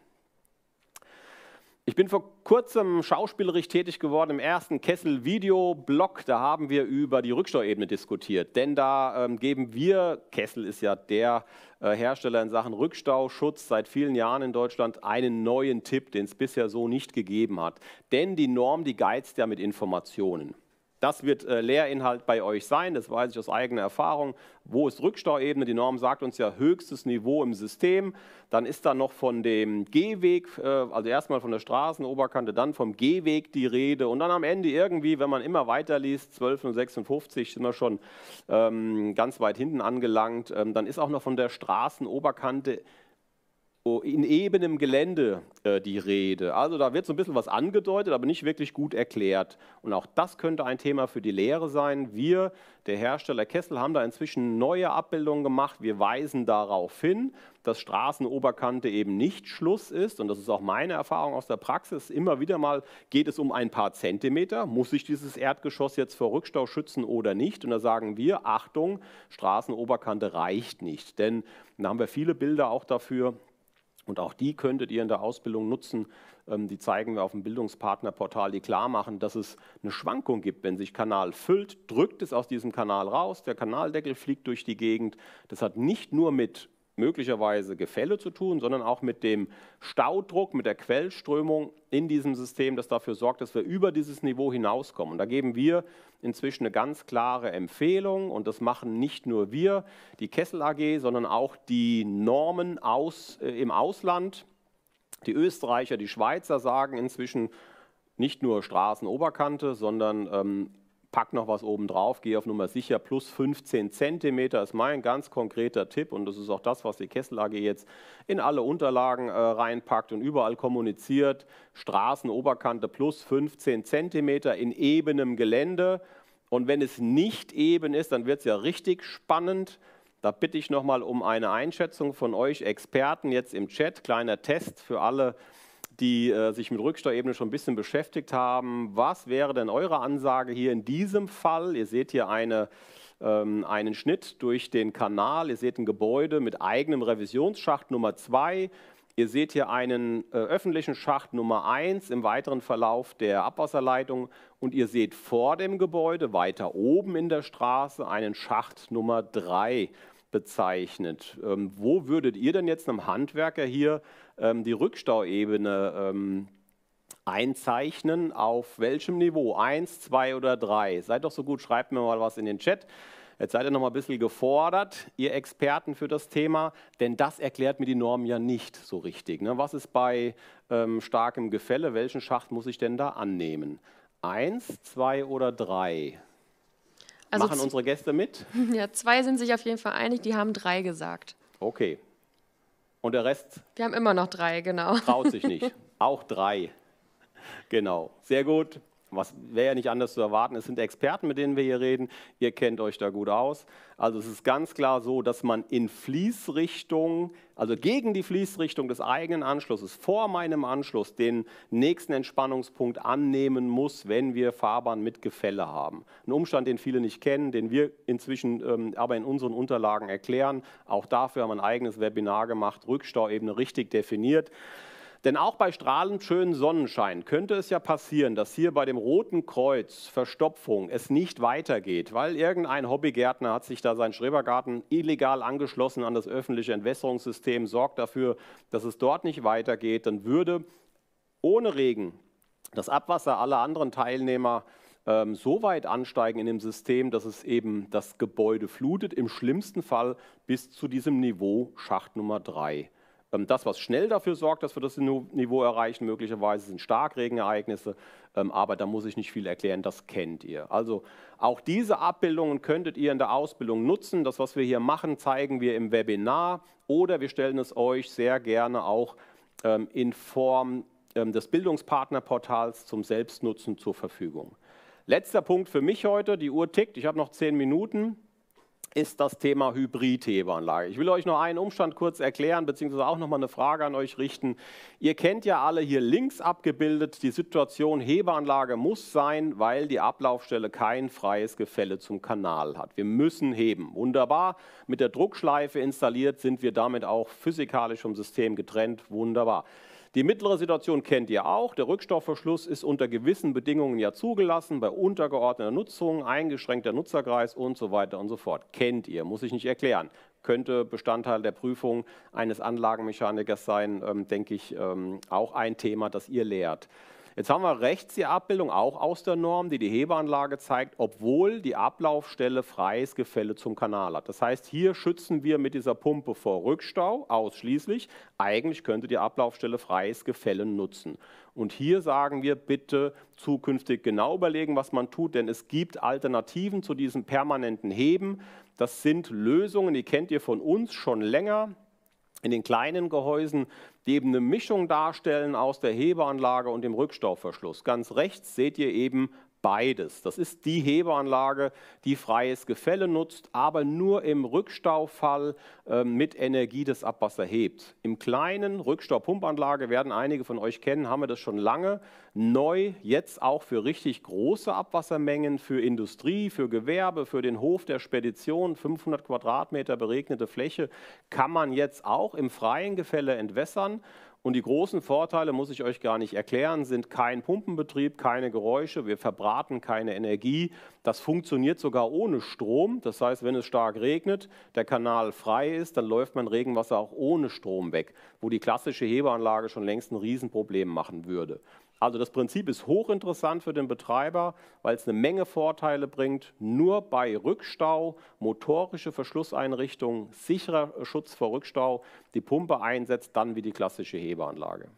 Speaker 2: Ich bin vor kurzem schauspielerisch tätig geworden im ersten Kessel Video Blog. Da haben wir über die Rücksteuerebene diskutiert. Denn da ähm, geben wir, Kessel ist ja der äh, Hersteller in Sachen Rückstauschutz seit vielen Jahren in Deutschland, einen neuen Tipp, den es bisher so nicht gegeben hat. Denn die Norm, die geizt ja mit Informationen. Das wird äh, Lehrinhalt bei euch sein, das weiß ich aus eigener Erfahrung. Wo ist Rückstauebene? Die Norm sagt uns ja höchstes Niveau im System. Dann ist da noch von dem Gehweg, äh, also erstmal von der Straßenoberkante, dann vom Gehweg die Rede. Und dann am Ende irgendwie, wenn man immer weiter weiterliest, 1256 sind wir schon ähm, ganz weit hinten angelangt, ähm, dann ist auch noch von der Straßenoberkante Oh, in ebenem Gelände äh, die Rede. Also da wird so ein bisschen was angedeutet, aber nicht wirklich gut erklärt. Und auch das könnte ein Thema für die Lehre sein. Wir, der Hersteller Kessel, haben da inzwischen neue Abbildungen gemacht. Wir weisen darauf hin, dass Straßenoberkante eben nicht Schluss ist. Und das ist auch meine Erfahrung aus der Praxis. Immer wieder mal geht es um ein paar Zentimeter. Muss ich dieses Erdgeschoss jetzt vor Rückstau schützen oder nicht? Und da sagen wir, Achtung, Straßenoberkante reicht nicht. Denn da haben wir viele Bilder auch dafür, und auch die könntet ihr in der Ausbildung nutzen. Ähm, die zeigen wir auf dem Bildungspartnerportal, die klar machen, dass es eine Schwankung gibt. Wenn sich Kanal füllt, drückt es aus diesem Kanal raus, der Kanaldeckel fliegt durch die Gegend. Das hat nicht nur mit möglicherweise Gefälle zu tun, sondern auch mit dem Staudruck, mit der Quellströmung in diesem System, das dafür sorgt, dass wir über dieses Niveau hinauskommen. Und da geben wir inzwischen eine ganz klare Empfehlung und das machen nicht nur wir, die Kessel AG, sondern auch die Normen aus, äh, im Ausland. Die Österreicher, die Schweizer sagen inzwischen nicht nur Straßenoberkante, sondern ähm, pack noch was oben drauf, gehe auf Nummer sicher, plus 15 cm ist mein ganz konkreter Tipp und das ist auch das, was die Kessel AG jetzt in alle Unterlagen äh, reinpackt und überall kommuniziert. Straßenoberkante plus 15 cm in ebenem Gelände und wenn es nicht eben ist, dann wird es ja richtig spannend. Da bitte ich nochmal um eine Einschätzung von euch Experten jetzt im Chat, kleiner Test für alle die äh, sich mit Rücksteuerebene schon ein bisschen beschäftigt haben. Was wäre denn eure Ansage hier in diesem Fall? Ihr seht hier eine, ähm, einen Schnitt durch den Kanal, ihr seht ein Gebäude mit eigenem Revisionsschacht Nummer 2. Ihr seht hier einen äh, öffentlichen Schacht Nummer 1 im weiteren Verlauf der Abwasserleitung und ihr seht vor dem Gebäude weiter oben in der Straße einen Schacht Nummer 3 bezeichnet. Ähm, wo würdet ihr denn jetzt einem Handwerker hier ähm, die Rückstauebene ähm, einzeichnen, auf welchem Niveau, eins, zwei oder drei. Seid doch so gut, schreibt mir mal was in den Chat. Jetzt seid ihr noch mal ein bisschen gefordert, ihr Experten für das Thema, denn das erklärt mir die Norm ja nicht so richtig. Ne? Was ist bei ähm, starkem Gefälle? Welchen Schacht muss ich denn da annehmen? Eins, zwei oder drei? Also Machen unsere Gäste mit? Ja, zwei sind sich auf jeden Fall einig, die haben drei gesagt. Okay, und der Rest? Wir haben immer noch drei, genau. Traut sich nicht. Auch drei. Genau. Sehr gut was wäre ja nicht anders zu erwarten. Es sind Experten, mit denen wir hier reden. Ihr kennt euch da gut aus. Also es ist ganz klar so, dass man in Fließrichtung, also gegen die Fließrichtung des eigenen Anschlusses, vor meinem Anschluss, den nächsten Entspannungspunkt annehmen muss, wenn wir Fahrbahn mit Gefälle haben. Ein Umstand, den viele nicht kennen, den wir inzwischen ähm, aber in unseren Unterlagen erklären. Auch dafür haben wir ein eigenes Webinar gemacht, Rückstauebene richtig definiert. Denn auch bei strahlend schönem Sonnenschein könnte es ja passieren, dass hier bei dem Roten Kreuz Verstopfung es nicht weitergeht, weil irgendein Hobbygärtner hat sich da seinen Schrebergarten illegal angeschlossen an das öffentliche Entwässerungssystem, sorgt dafür, dass es dort nicht weitergeht, dann würde ohne Regen das Abwasser aller anderen Teilnehmer ähm, so weit ansteigen in dem System, dass es eben das Gebäude flutet, im schlimmsten Fall bis zu diesem Niveau Schacht Nummer 3. Ähm, das, was schnell dafür sorgt, dass wir das Niveau erreichen, möglicherweise sind Starkregenereignisse, ähm, aber da muss ich nicht viel erklären, das kennt ihr. Also auch diese Abbildungen könntet ihr in der Ausbildung nutzen. Das, was wir hier machen, zeigen wir im Webinar oder wir stellen es euch sehr gerne auch ähm, in Form des Bildungspartnerportals zum Selbstnutzen zur Verfügung. Letzter Punkt für mich heute, die Uhr tickt, ich habe noch zehn Minuten ist das Thema Hybrid-Hebeanlage. Ich will euch nur einen Umstand kurz erklären, beziehungsweise auch noch mal eine Frage an euch richten. Ihr kennt ja alle hier links abgebildet die Situation, Hebeanlage muss sein, weil die Ablaufstelle kein freies Gefälle zum Kanal hat. Wir müssen heben. Wunderbar. Mit der Druckschleife installiert sind wir damit auch physikalisch vom System getrennt. Wunderbar. Die mittlere Situation kennt ihr auch. Der Rückstoffverschluss ist unter gewissen Bedingungen ja zugelassen, bei untergeordneter Nutzung, eingeschränkter Nutzerkreis und so weiter und so fort. Kennt ihr, muss ich nicht erklären. Könnte Bestandteil der Prüfung eines Anlagenmechanikers sein, ähm, denke ich, ähm, auch ein Thema, das ihr lehrt. Jetzt haben wir rechts die Abbildung auch aus der Norm, die die Hebeanlage zeigt, obwohl die Ablaufstelle freies Gefälle zum Kanal hat. Das heißt, hier schützen wir mit dieser Pumpe vor Rückstau ausschließlich. Eigentlich könnte die Ablaufstelle freies Gefälle nutzen. Und hier sagen wir bitte zukünftig genau überlegen, was man tut, denn es gibt Alternativen zu diesem permanenten Heben. Das sind Lösungen, die kennt ihr von uns schon länger. In den kleinen Gehäusen die eben eine Mischung darstellen aus der Hebeanlage und dem Rückstoffverschluss. Ganz rechts seht ihr eben beides. Das ist die Hebeanlage, die freies Gefälle nutzt, aber nur im Rückstaufall äh, mit Energie das Abwasser hebt. Im kleinen Rückstaupumpanlage werden einige von euch kennen, haben wir das schon lange neu, jetzt auch für richtig große Abwassermengen für Industrie, für Gewerbe, für den Hof der Spedition, 500 Quadratmeter beregnete Fläche kann man jetzt auch im freien Gefälle entwässern und die großen Vorteile, muss ich euch gar nicht erklären, sind kein Pumpenbetrieb, keine Geräusche, wir verbraten keine Energie. Das funktioniert sogar ohne Strom. Das heißt, wenn es stark regnet, der Kanal frei ist, dann läuft mein Regenwasser auch ohne Strom weg, wo die klassische Hebeanlage schon längst ein Riesenproblem machen würde. Also das Prinzip ist hochinteressant für den Betreiber, weil es eine Menge Vorteile bringt. Nur bei Rückstau, motorische Verschlusseinrichtung, sicherer Schutz vor Rückstau, die Pumpe einsetzt, dann wie die klassische Hebeanlage.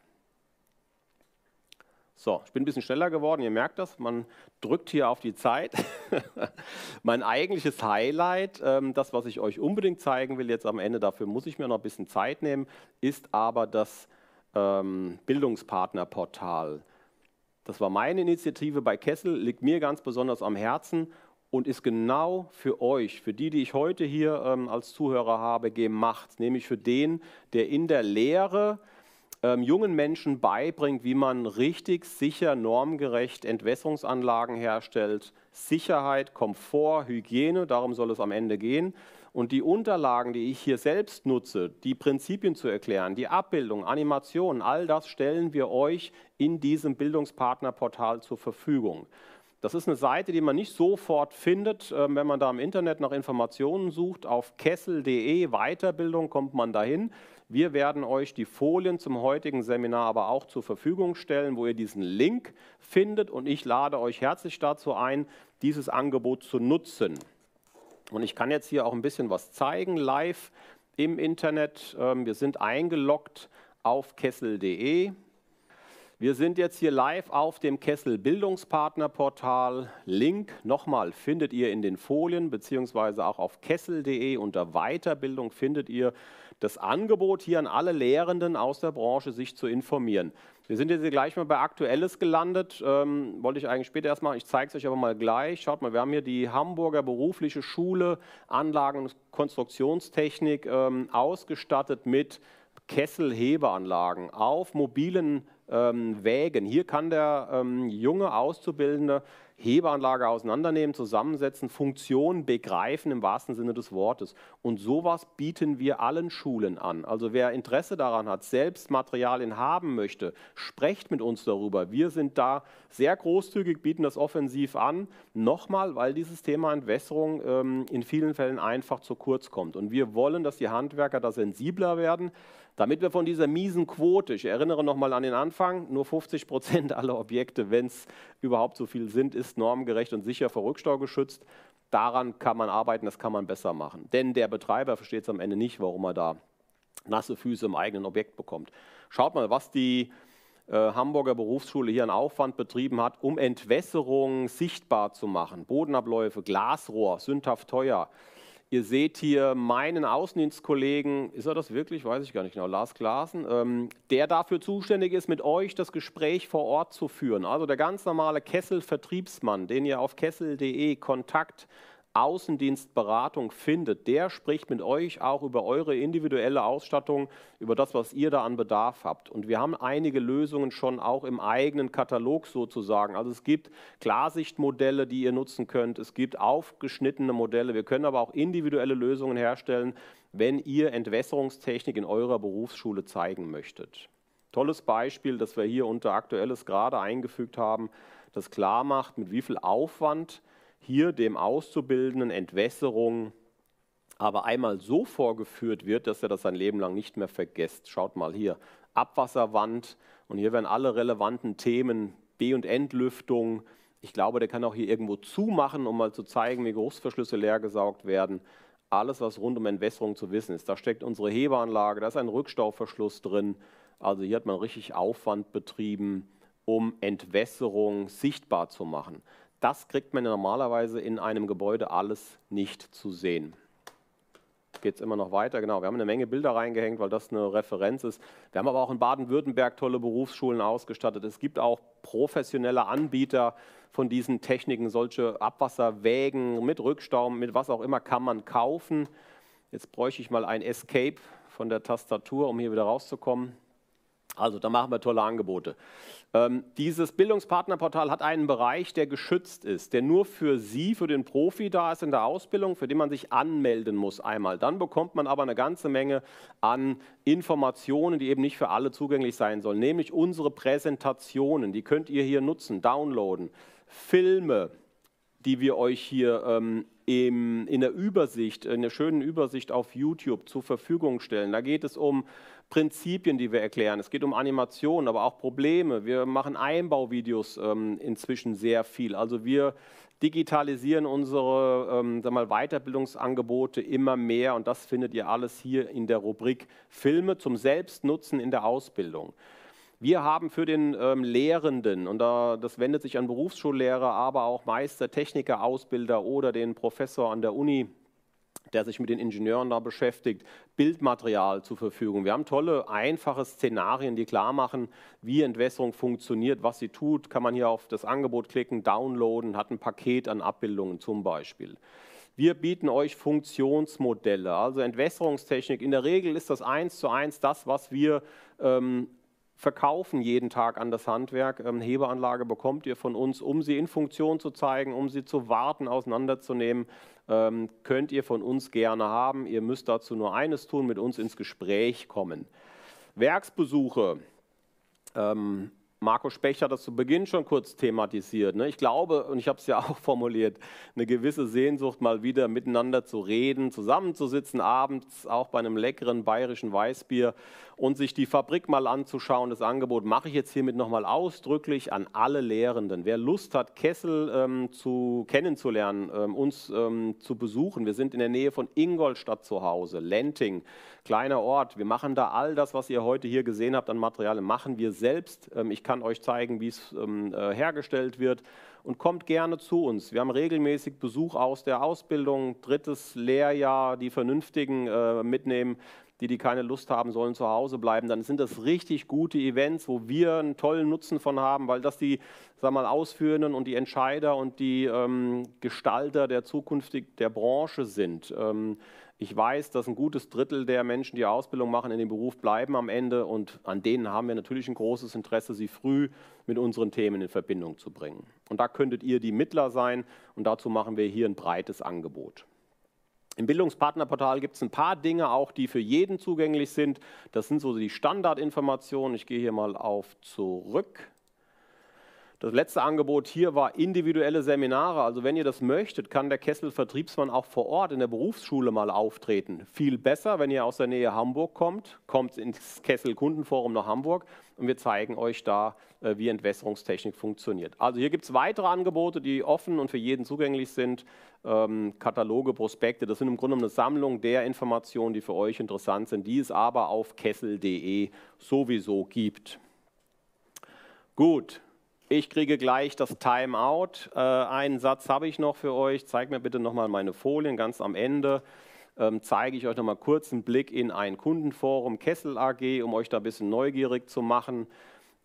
Speaker 2: So, ich bin ein bisschen schneller geworden, ihr merkt das, man drückt hier auf die Zeit. mein eigentliches Highlight, ähm, das, was ich euch unbedingt zeigen will jetzt am Ende, dafür muss ich mir noch ein bisschen Zeit nehmen, ist aber das ähm, Bildungspartnerportal. Das war meine Initiative bei Kessel, liegt mir ganz besonders am Herzen und ist genau für euch, für die, die ich heute hier ähm, als Zuhörer habe, gemacht, nämlich für den, der in der Lehre ähm, jungen Menschen beibringt, wie man richtig, sicher, normgerecht Entwässerungsanlagen herstellt, Sicherheit, Komfort, Hygiene, darum soll es am Ende gehen, und die Unterlagen, die ich hier selbst nutze, die Prinzipien zu erklären, die Abbildung, Animationen, all das stellen wir euch in diesem Bildungspartnerportal zur Verfügung. Das ist eine Seite, die man nicht sofort findet, ähm, wenn man da im Internet nach Informationen sucht. Auf kessel.de Weiterbildung kommt man dahin. Wir werden euch die Folien zum heutigen Seminar aber auch zur Verfügung stellen, wo ihr diesen Link findet und ich lade euch herzlich dazu ein, dieses Angebot zu nutzen. Und ich kann jetzt hier auch ein bisschen was zeigen, live im Internet. Ähm, wir sind eingeloggt auf kessel.de. Wir sind jetzt hier live auf dem Kessel Bildungspartnerportal. Link nochmal findet ihr in den Folien beziehungsweise auch auf kessel.de unter Weiterbildung findet ihr das Angebot hier an alle Lehrenden aus der Branche, sich zu informieren. Wir sind jetzt hier gleich mal bei Aktuelles gelandet. Ähm, wollte ich eigentlich später erst machen. Ich zeige es euch aber mal gleich. Schaut mal, wir haben hier die Hamburger Berufliche Schule Anlagen- und Konstruktionstechnik ähm, ausgestattet mit Kesselhebeanlagen auf mobilen ähm, wägen. Hier kann der ähm, junge Auszubildende Hebeanlage auseinandernehmen, zusammensetzen, Funktionen begreifen im wahrsten Sinne des Wortes. Und sowas bieten wir allen Schulen an. Also wer Interesse daran hat, selbst Materialien haben möchte, sprecht mit uns darüber. Wir sind da sehr großzügig, bieten das offensiv an. Nochmal, weil dieses Thema Entwässerung ähm, in vielen Fällen einfach zu kurz kommt. Und wir wollen, dass die Handwerker da sensibler werden. Damit wir von dieser miesen Quote, ich erinnere nochmal an den Anfang, nur 50 Prozent aller Objekte, wenn es überhaupt so viel sind, ist normgerecht und sicher vor Rückstau geschützt. Daran kann man arbeiten, das kann man besser machen. Denn der Betreiber versteht es am Ende nicht, warum er da nasse Füße im eigenen Objekt bekommt. Schaut mal, was die äh, Hamburger Berufsschule hier an Aufwand betrieben hat, um Entwässerungen sichtbar zu machen. Bodenabläufe, Glasrohr, sündhaft teuer. Ihr seht hier meinen Außendienstkollegen, ist er das wirklich? Weiß ich gar nicht genau, Lars Klaassen, ähm, der dafür zuständig ist, mit euch das Gespräch vor Ort zu führen. Also der ganz normale Kessel-Vertriebsmann, den ihr auf kessel.de Kontakt Außendienstberatung findet. Der spricht mit euch auch über eure individuelle Ausstattung, über das, was ihr da an Bedarf habt. Und wir haben einige Lösungen schon auch im eigenen Katalog sozusagen. Also es gibt Klarsichtmodelle, die ihr nutzen könnt. Es gibt aufgeschnittene Modelle. Wir können aber auch individuelle Lösungen herstellen, wenn ihr Entwässerungstechnik in eurer Berufsschule zeigen möchtet. Tolles Beispiel, das wir hier unter Aktuelles gerade eingefügt haben, das klar macht, mit wie viel Aufwand hier dem Auszubildenden Entwässerung aber einmal so vorgeführt wird, dass er das sein Leben lang nicht mehr vergisst. Schaut mal hier, Abwasserwand und hier werden alle relevanten Themen, B- und Entlüftung. Ich glaube, der kann auch hier irgendwo zumachen, um mal zu zeigen, wie Geruchsverschlüsse leergesaugt werden. Alles, was rund um Entwässerung zu wissen ist. Da steckt unsere Hebeanlage, da ist ein Rückstauverschluss drin. Also hier hat man richtig Aufwand betrieben, um Entwässerung sichtbar zu machen. Das kriegt man normalerweise in einem Gebäude alles nicht zu sehen. Geht es immer noch weiter? Genau, wir haben eine Menge Bilder reingehängt, weil das eine Referenz ist. Wir haben aber auch in Baden-Württemberg tolle Berufsschulen ausgestattet. Es gibt auch professionelle Anbieter von diesen Techniken. Solche Abwasserwägen mit Rückstaum, mit was auch immer kann man kaufen. Jetzt bräuchte ich mal ein Escape von der Tastatur, um hier wieder rauszukommen. Also da machen wir tolle Angebote. Ähm, dieses Bildungspartnerportal hat einen Bereich, der geschützt ist, der nur für Sie, für den Profi da ist in der Ausbildung, für den man sich anmelden muss einmal. Dann bekommt man aber eine ganze Menge an Informationen, die eben nicht für alle zugänglich sein sollen, nämlich unsere Präsentationen, die könnt ihr hier nutzen, downloaden, Filme, die wir euch hier ähm, im, in der Übersicht, in der schönen Übersicht auf YouTube zur Verfügung stellen. Da geht es um Prinzipien, die wir erklären. Es geht um Animationen, aber auch Probleme. Wir machen Einbauvideos ähm, inzwischen sehr viel. Also wir digitalisieren unsere ähm, sag mal, Weiterbildungsangebote immer mehr und das findet ihr alles hier in der Rubrik Filme zum Selbstnutzen in der Ausbildung. Wir haben für den ähm, Lehrenden, und da, das wendet sich an Berufsschullehrer, aber auch Meister, Techniker, Ausbilder oder den Professor an der Uni, der sich mit den Ingenieuren da beschäftigt, Bildmaterial zur Verfügung. Wir haben tolle, einfache Szenarien, die klar machen, wie Entwässerung funktioniert, was sie tut. Kann man hier auf das Angebot klicken, downloaden, hat ein Paket an Abbildungen zum Beispiel. Wir bieten euch Funktionsmodelle, also Entwässerungstechnik. In der Regel ist das eins zu eins das, was wir ähm, verkaufen jeden Tag an das Handwerk. Eine ähm, Hebeanlage bekommt ihr von uns, um sie in Funktion zu zeigen, um sie zu warten, auseinanderzunehmen. Ähm, könnt ihr von uns gerne haben. Ihr müsst dazu nur eines tun, mit uns ins Gespräch kommen. Werksbesuche. Ähm, Marco Specht hat das zu Beginn schon kurz thematisiert. Ne? Ich glaube, und ich habe es ja auch formuliert, eine gewisse Sehnsucht, mal wieder miteinander zu reden, zusammenzusitzen, abends auch bei einem leckeren bayerischen Weißbier und sich die Fabrik mal anzuschauen. Das Angebot mache ich jetzt hiermit nochmal ausdrücklich an alle Lehrenden. Wer Lust hat, Kessel ähm, zu, kennenzulernen, ähm, uns ähm, zu besuchen. Wir sind in der Nähe von Ingolstadt zu Hause, Lenting, kleiner Ort. Wir machen da all das, was ihr heute hier gesehen habt an Material, machen wir selbst. Ähm, ich kann kann euch zeigen, wie es ähm, äh, hergestellt wird und kommt gerne zu uns. Wir haben regelmäßig Besuch aus der Ausbildung, drittes Lehrjahr, die Vernünftigen äh, mitnehmen, die, die keine Lust haben, sollen zu Hause bleiben, dann sind das richtig gute Events, wo wir einen tollen Nutzen von haben, weil das die sag mal, Ausführenden und die Entscheider und die ähm, Gestalter der Zukunft der Branche sind. Ähm, ich weiß, dass ein gutes Drittel der Menschen, die Ausbildung machen, in dem Beruf bleiben am Ende und an denen haben wir natürlich ein großes Interesse, sie früh mit unseren Themen in Verbindung zu bringen. Und da könntet ihr die Mittler sein und dazu machen wir hier ein breites Angebot. Im Bildungspartnerportal gibt es ein paar Dinge auch, die für jeden zugänglich sind. Das sind so die Standardinformationen. Ich gehe hier mal auf zurück. Das letzte Angebot hier war individuelle Seminare. Also wenn ihr das möchtet, kann der Kessel Vertriebsmann auch vor Ort in der Berufsschule mal auftreten. Viel besser, wenn ihr aus der Nähe Hamburg kommt, kommt ins Kessel Kundenforum nach Hamburg und wir zeigen euch da, äh, wie Entwässerungstechnik funktioniert. Also hier gibt es weitere Angebote, die offen und für jeden zugänglich sind. Ähm, Kataloge, Prospekte, das sind im Grunde eine Sammlung der Informationen, die für euch interessant sind, die es aber auf kessel.de sowieso gibt. Gut, ich kriege gleich das Timeout. Äh, einen Satz habe ich noch für euch. Zeigt mir bitte nochmal meine Folien ganz am Ende. Ähm, zeige ich euch nochmal kurz einen Blick in ein Kundenforum Kessel AG, um euch da ein bisschen neugierig zu machen.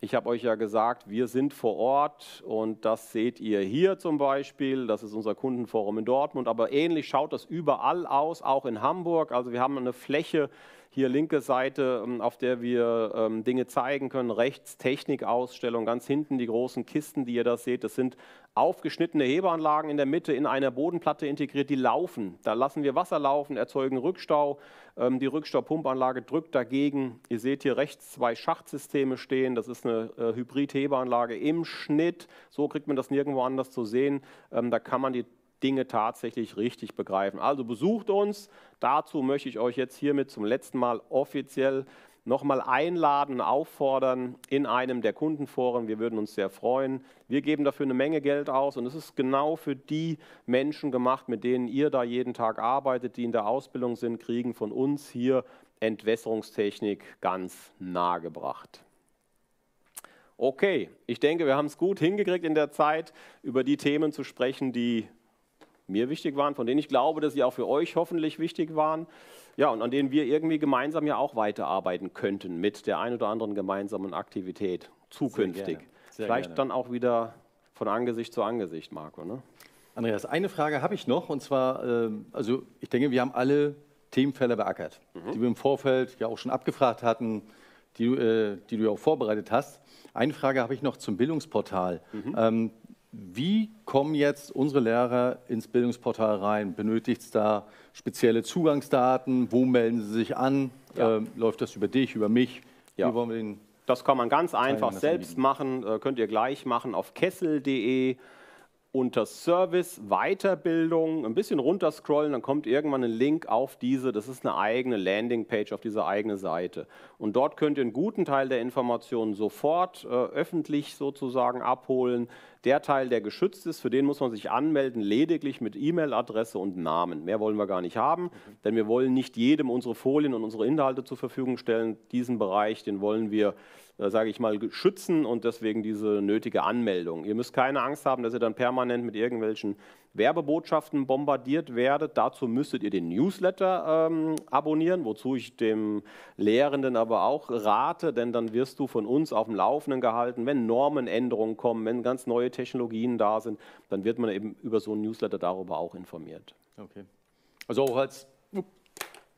Speaker 2: Ich habe euch ja gesagt, wir sind vor Ort und das seht ihr hier zum Beispiel. Das ist unser Kundenforum in Dortmund. Aber ähnlich schaut das überall aus, auch in Hamburg. Also wir haben eine Fläche, hier linke Seite, ähm, auf der wir ähm, Dinge zeigen können, rechts Technikausstellung, ganz hinten die großen Kisten, die ihr da seht, das sind aufgeschnittene Hebeanlagen in der Mitte in einer Bodenplatte integriert, die laufen. Da lassen wir Wasser laufen, erzeugen Rückstau. Ähm, die Rückstaupumpanlage drückt dagegen. Ihr seht hier rechts zwei Schachtsysteme stehen. Das ist eine äh, Hybrid-Hebeanlage im Schnitt. So kriegt man das nirgendwo anders zu sehen. Da kann man die Dinge tatsächlich richtig begreifen. Also besucht uns. Dazu möchte ich euch jetzt hiermit zum letzten Mal offiziell nochmal einladen, auffordern in einem der Kundenforen. Wir würden uns sehr freuen. Wir geben dafür eine Menge Geld aus und es ist genau für die Menschen gemacht, mit denen ihr da jeden Tag arbeitet, die in der Ausbildung sind, kriegen von uns hier Entwässerungstechnik ganz nahegebracht. Okay, ich denke, wir haben es gut hingekriegt in der Zeit, über die Themen zu sprechen, die mir wichtig waren, von denen ich glaube, dass sie auch für euch hoffentlich wichtig waren. Ja, und an denen wir irgendwie gemeinsam ja auch weiterarbeiten könnten mit der ein oder anderen gemeinsamen Aktivität zukünftig. Sehr gerne. Sehr Vielleicht gerne. dann auch wieder
Speaker 1: von Angesicht zu Angesicht, Marco. Ne? Andreas, eine Frage habe ich noch und zwar, ähm, also ich denke, wir haben alle Themenfelder beackert, mhm. die wir im Vorfeld ja auch schon abgefragt hatten, die, äh, die du ja auch vorbereitet hast. Eine Frage habe ich noch zum Bildungsportal. Mhm. Ähm, wie kommen jetzt unsere Lehrer ins Bildungsportal rein? Benötigt es da spezielle Zugangsdaten? Wo melden sie sich an? Ja. Ähm, läuft das über dich, über mich?
Speaker 2: Ja. Wie wollen wir den das kann man ganz einfach selbst machen, äh, könnt ihr gleich machen auf kessel.de unter Service, Weiterbildung ein bisschen runterscrollen, dann kommt irgendwann ein Link auf diese, das ist eine eigene Landingpage auf diese eigene Seite. Und dort könnt ihr einen guten Teil der Informationen sofort äh, öffentlich sozusagen abholen. Der Teil, der geschützt ist, für den muss man sich anmelden, lediglich mit E-Mail-Adresse und Namen. Mehr wollen wir gar nicht haben, mhm. denn wir wollen nicht jedem unsere Folien und unsere Inhalte zur Verfügung stellen. Diesen Bereich, den wollen wir äh, sage ich mal, schützen und deswegen diese nötige Anmeldung. Ihr müsst keine Angst haben, dass ihr dann permanent mit irgendwelchen Werbebotschaften bombardiert werdet. Dazu müsstet ihr den Newsletter ähm, abonnieren, wozu ich dem Lehrenden aber auch rate, denn dann wirst du von uns auf dem Laufenden gehalten, wenn Normenänderungen kommen, wenn ganz neue Technologien da sind, dann wird man eben über so einen Newsletter darüber auch informiert.
Speaker 1: Okay. Also auch als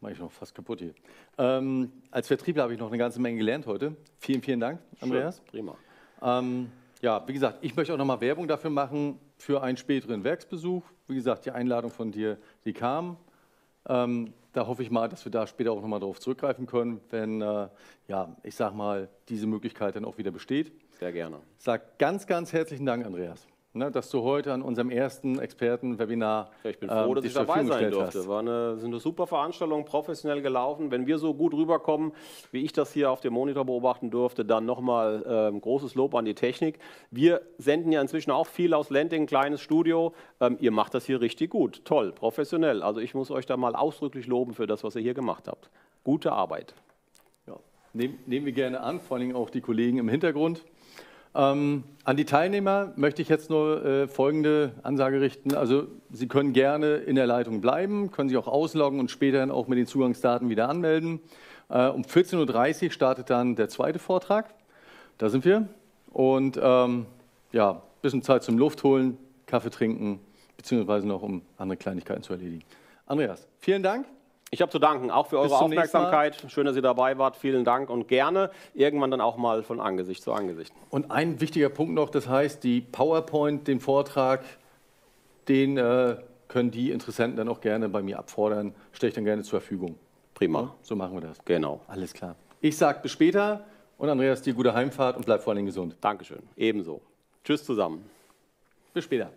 Speaker 1: mache ich noch fast kaputt hier. Ähm, als Vertriebler habe ich noch eine ganze Menge gelernt heute. Vielen, vielen Dank, Andreas. Schön, prima. Ähm, ja, wie gesagt, ich möchte auch nochmal Werbung dafür machen für einen späteren Werksbesuch. Wie gesagt, die Einladung von dir, die kam. Ähm, da hoffe ich mal, dass wir da später auch nochmal darauf zurückgreifen können, wenn, äh, ja, ich sag mal, diese Möglichkeit dann auch wieder besteht. Sehr gerne. Ich sag ganz, ganz herzlichen Dank, Andreas ne, dass du heute an unserem ersten Experten-Webinar ja, Ich bin ähm, froh, ähm, dass ich dabei sein durfte. Hast.
Speaker 2: War eine, sind eine super Veranstaltung, professionell gelaufen. Wenn wir so gut rüberkommen, wie ich das hier auf dem Monitor beobachten durfte, dann nochmal ähm, großes Lob an die Technik. Wir senden ja inzwischen auch viel aus Landing, kleines Studio. Ähm, ihr macht das hier richtig gut, toll, professionell. Also ich muss
Speaker 1: euch da mal ausdrücklich loben für das, was ihr hier gemacht habt. Gute Arbeit. nehmen wir gerne an, vor allem auch die Kollegen im Hintergrund. Ähm, an die Teilnehmer möchte ich jetzt nur äh, folgende Ansage richten. Also Sie können gerne in der Leitung bleiben, können sich auch ausloggen und später dann auch mit den Zugangsdaten wieder anmelden. Äh, um 14.30 Uhr startet dann der zweite Vortrag. Da sind wir. Und ähm, ja, ein bisschen Zeit zum Luft holen, Kaffee trinken, beziehungsweise noch um andere Kleinigkeiten zu erledigen. Andreas,
Speaker 2: vielen Dank. Ich habe zu danken, auch für eure Aufmerksamkeit. Schön, dass ihr dabei wart. Vielen Dank und gerne
Speaker 1: irgendwann dann auch mal von Angesicht zu Angesicht. Und ein wichtiger Punkt noch, das heißt, die PowerPoint, den Vortrag, den äh, können die Interessenten dann auch gerne bei mir abfordern. Stelle ich dann gerne zur Verfügung. Prima. Ja, so machen wir das. Genau. Alles klar. Ich sage bis später und Andreas, dir gute Heimfahrt und bleib vor allen Dingen gesund. Dankeschön. Ebenso. Tschüss zusammen. Bis später.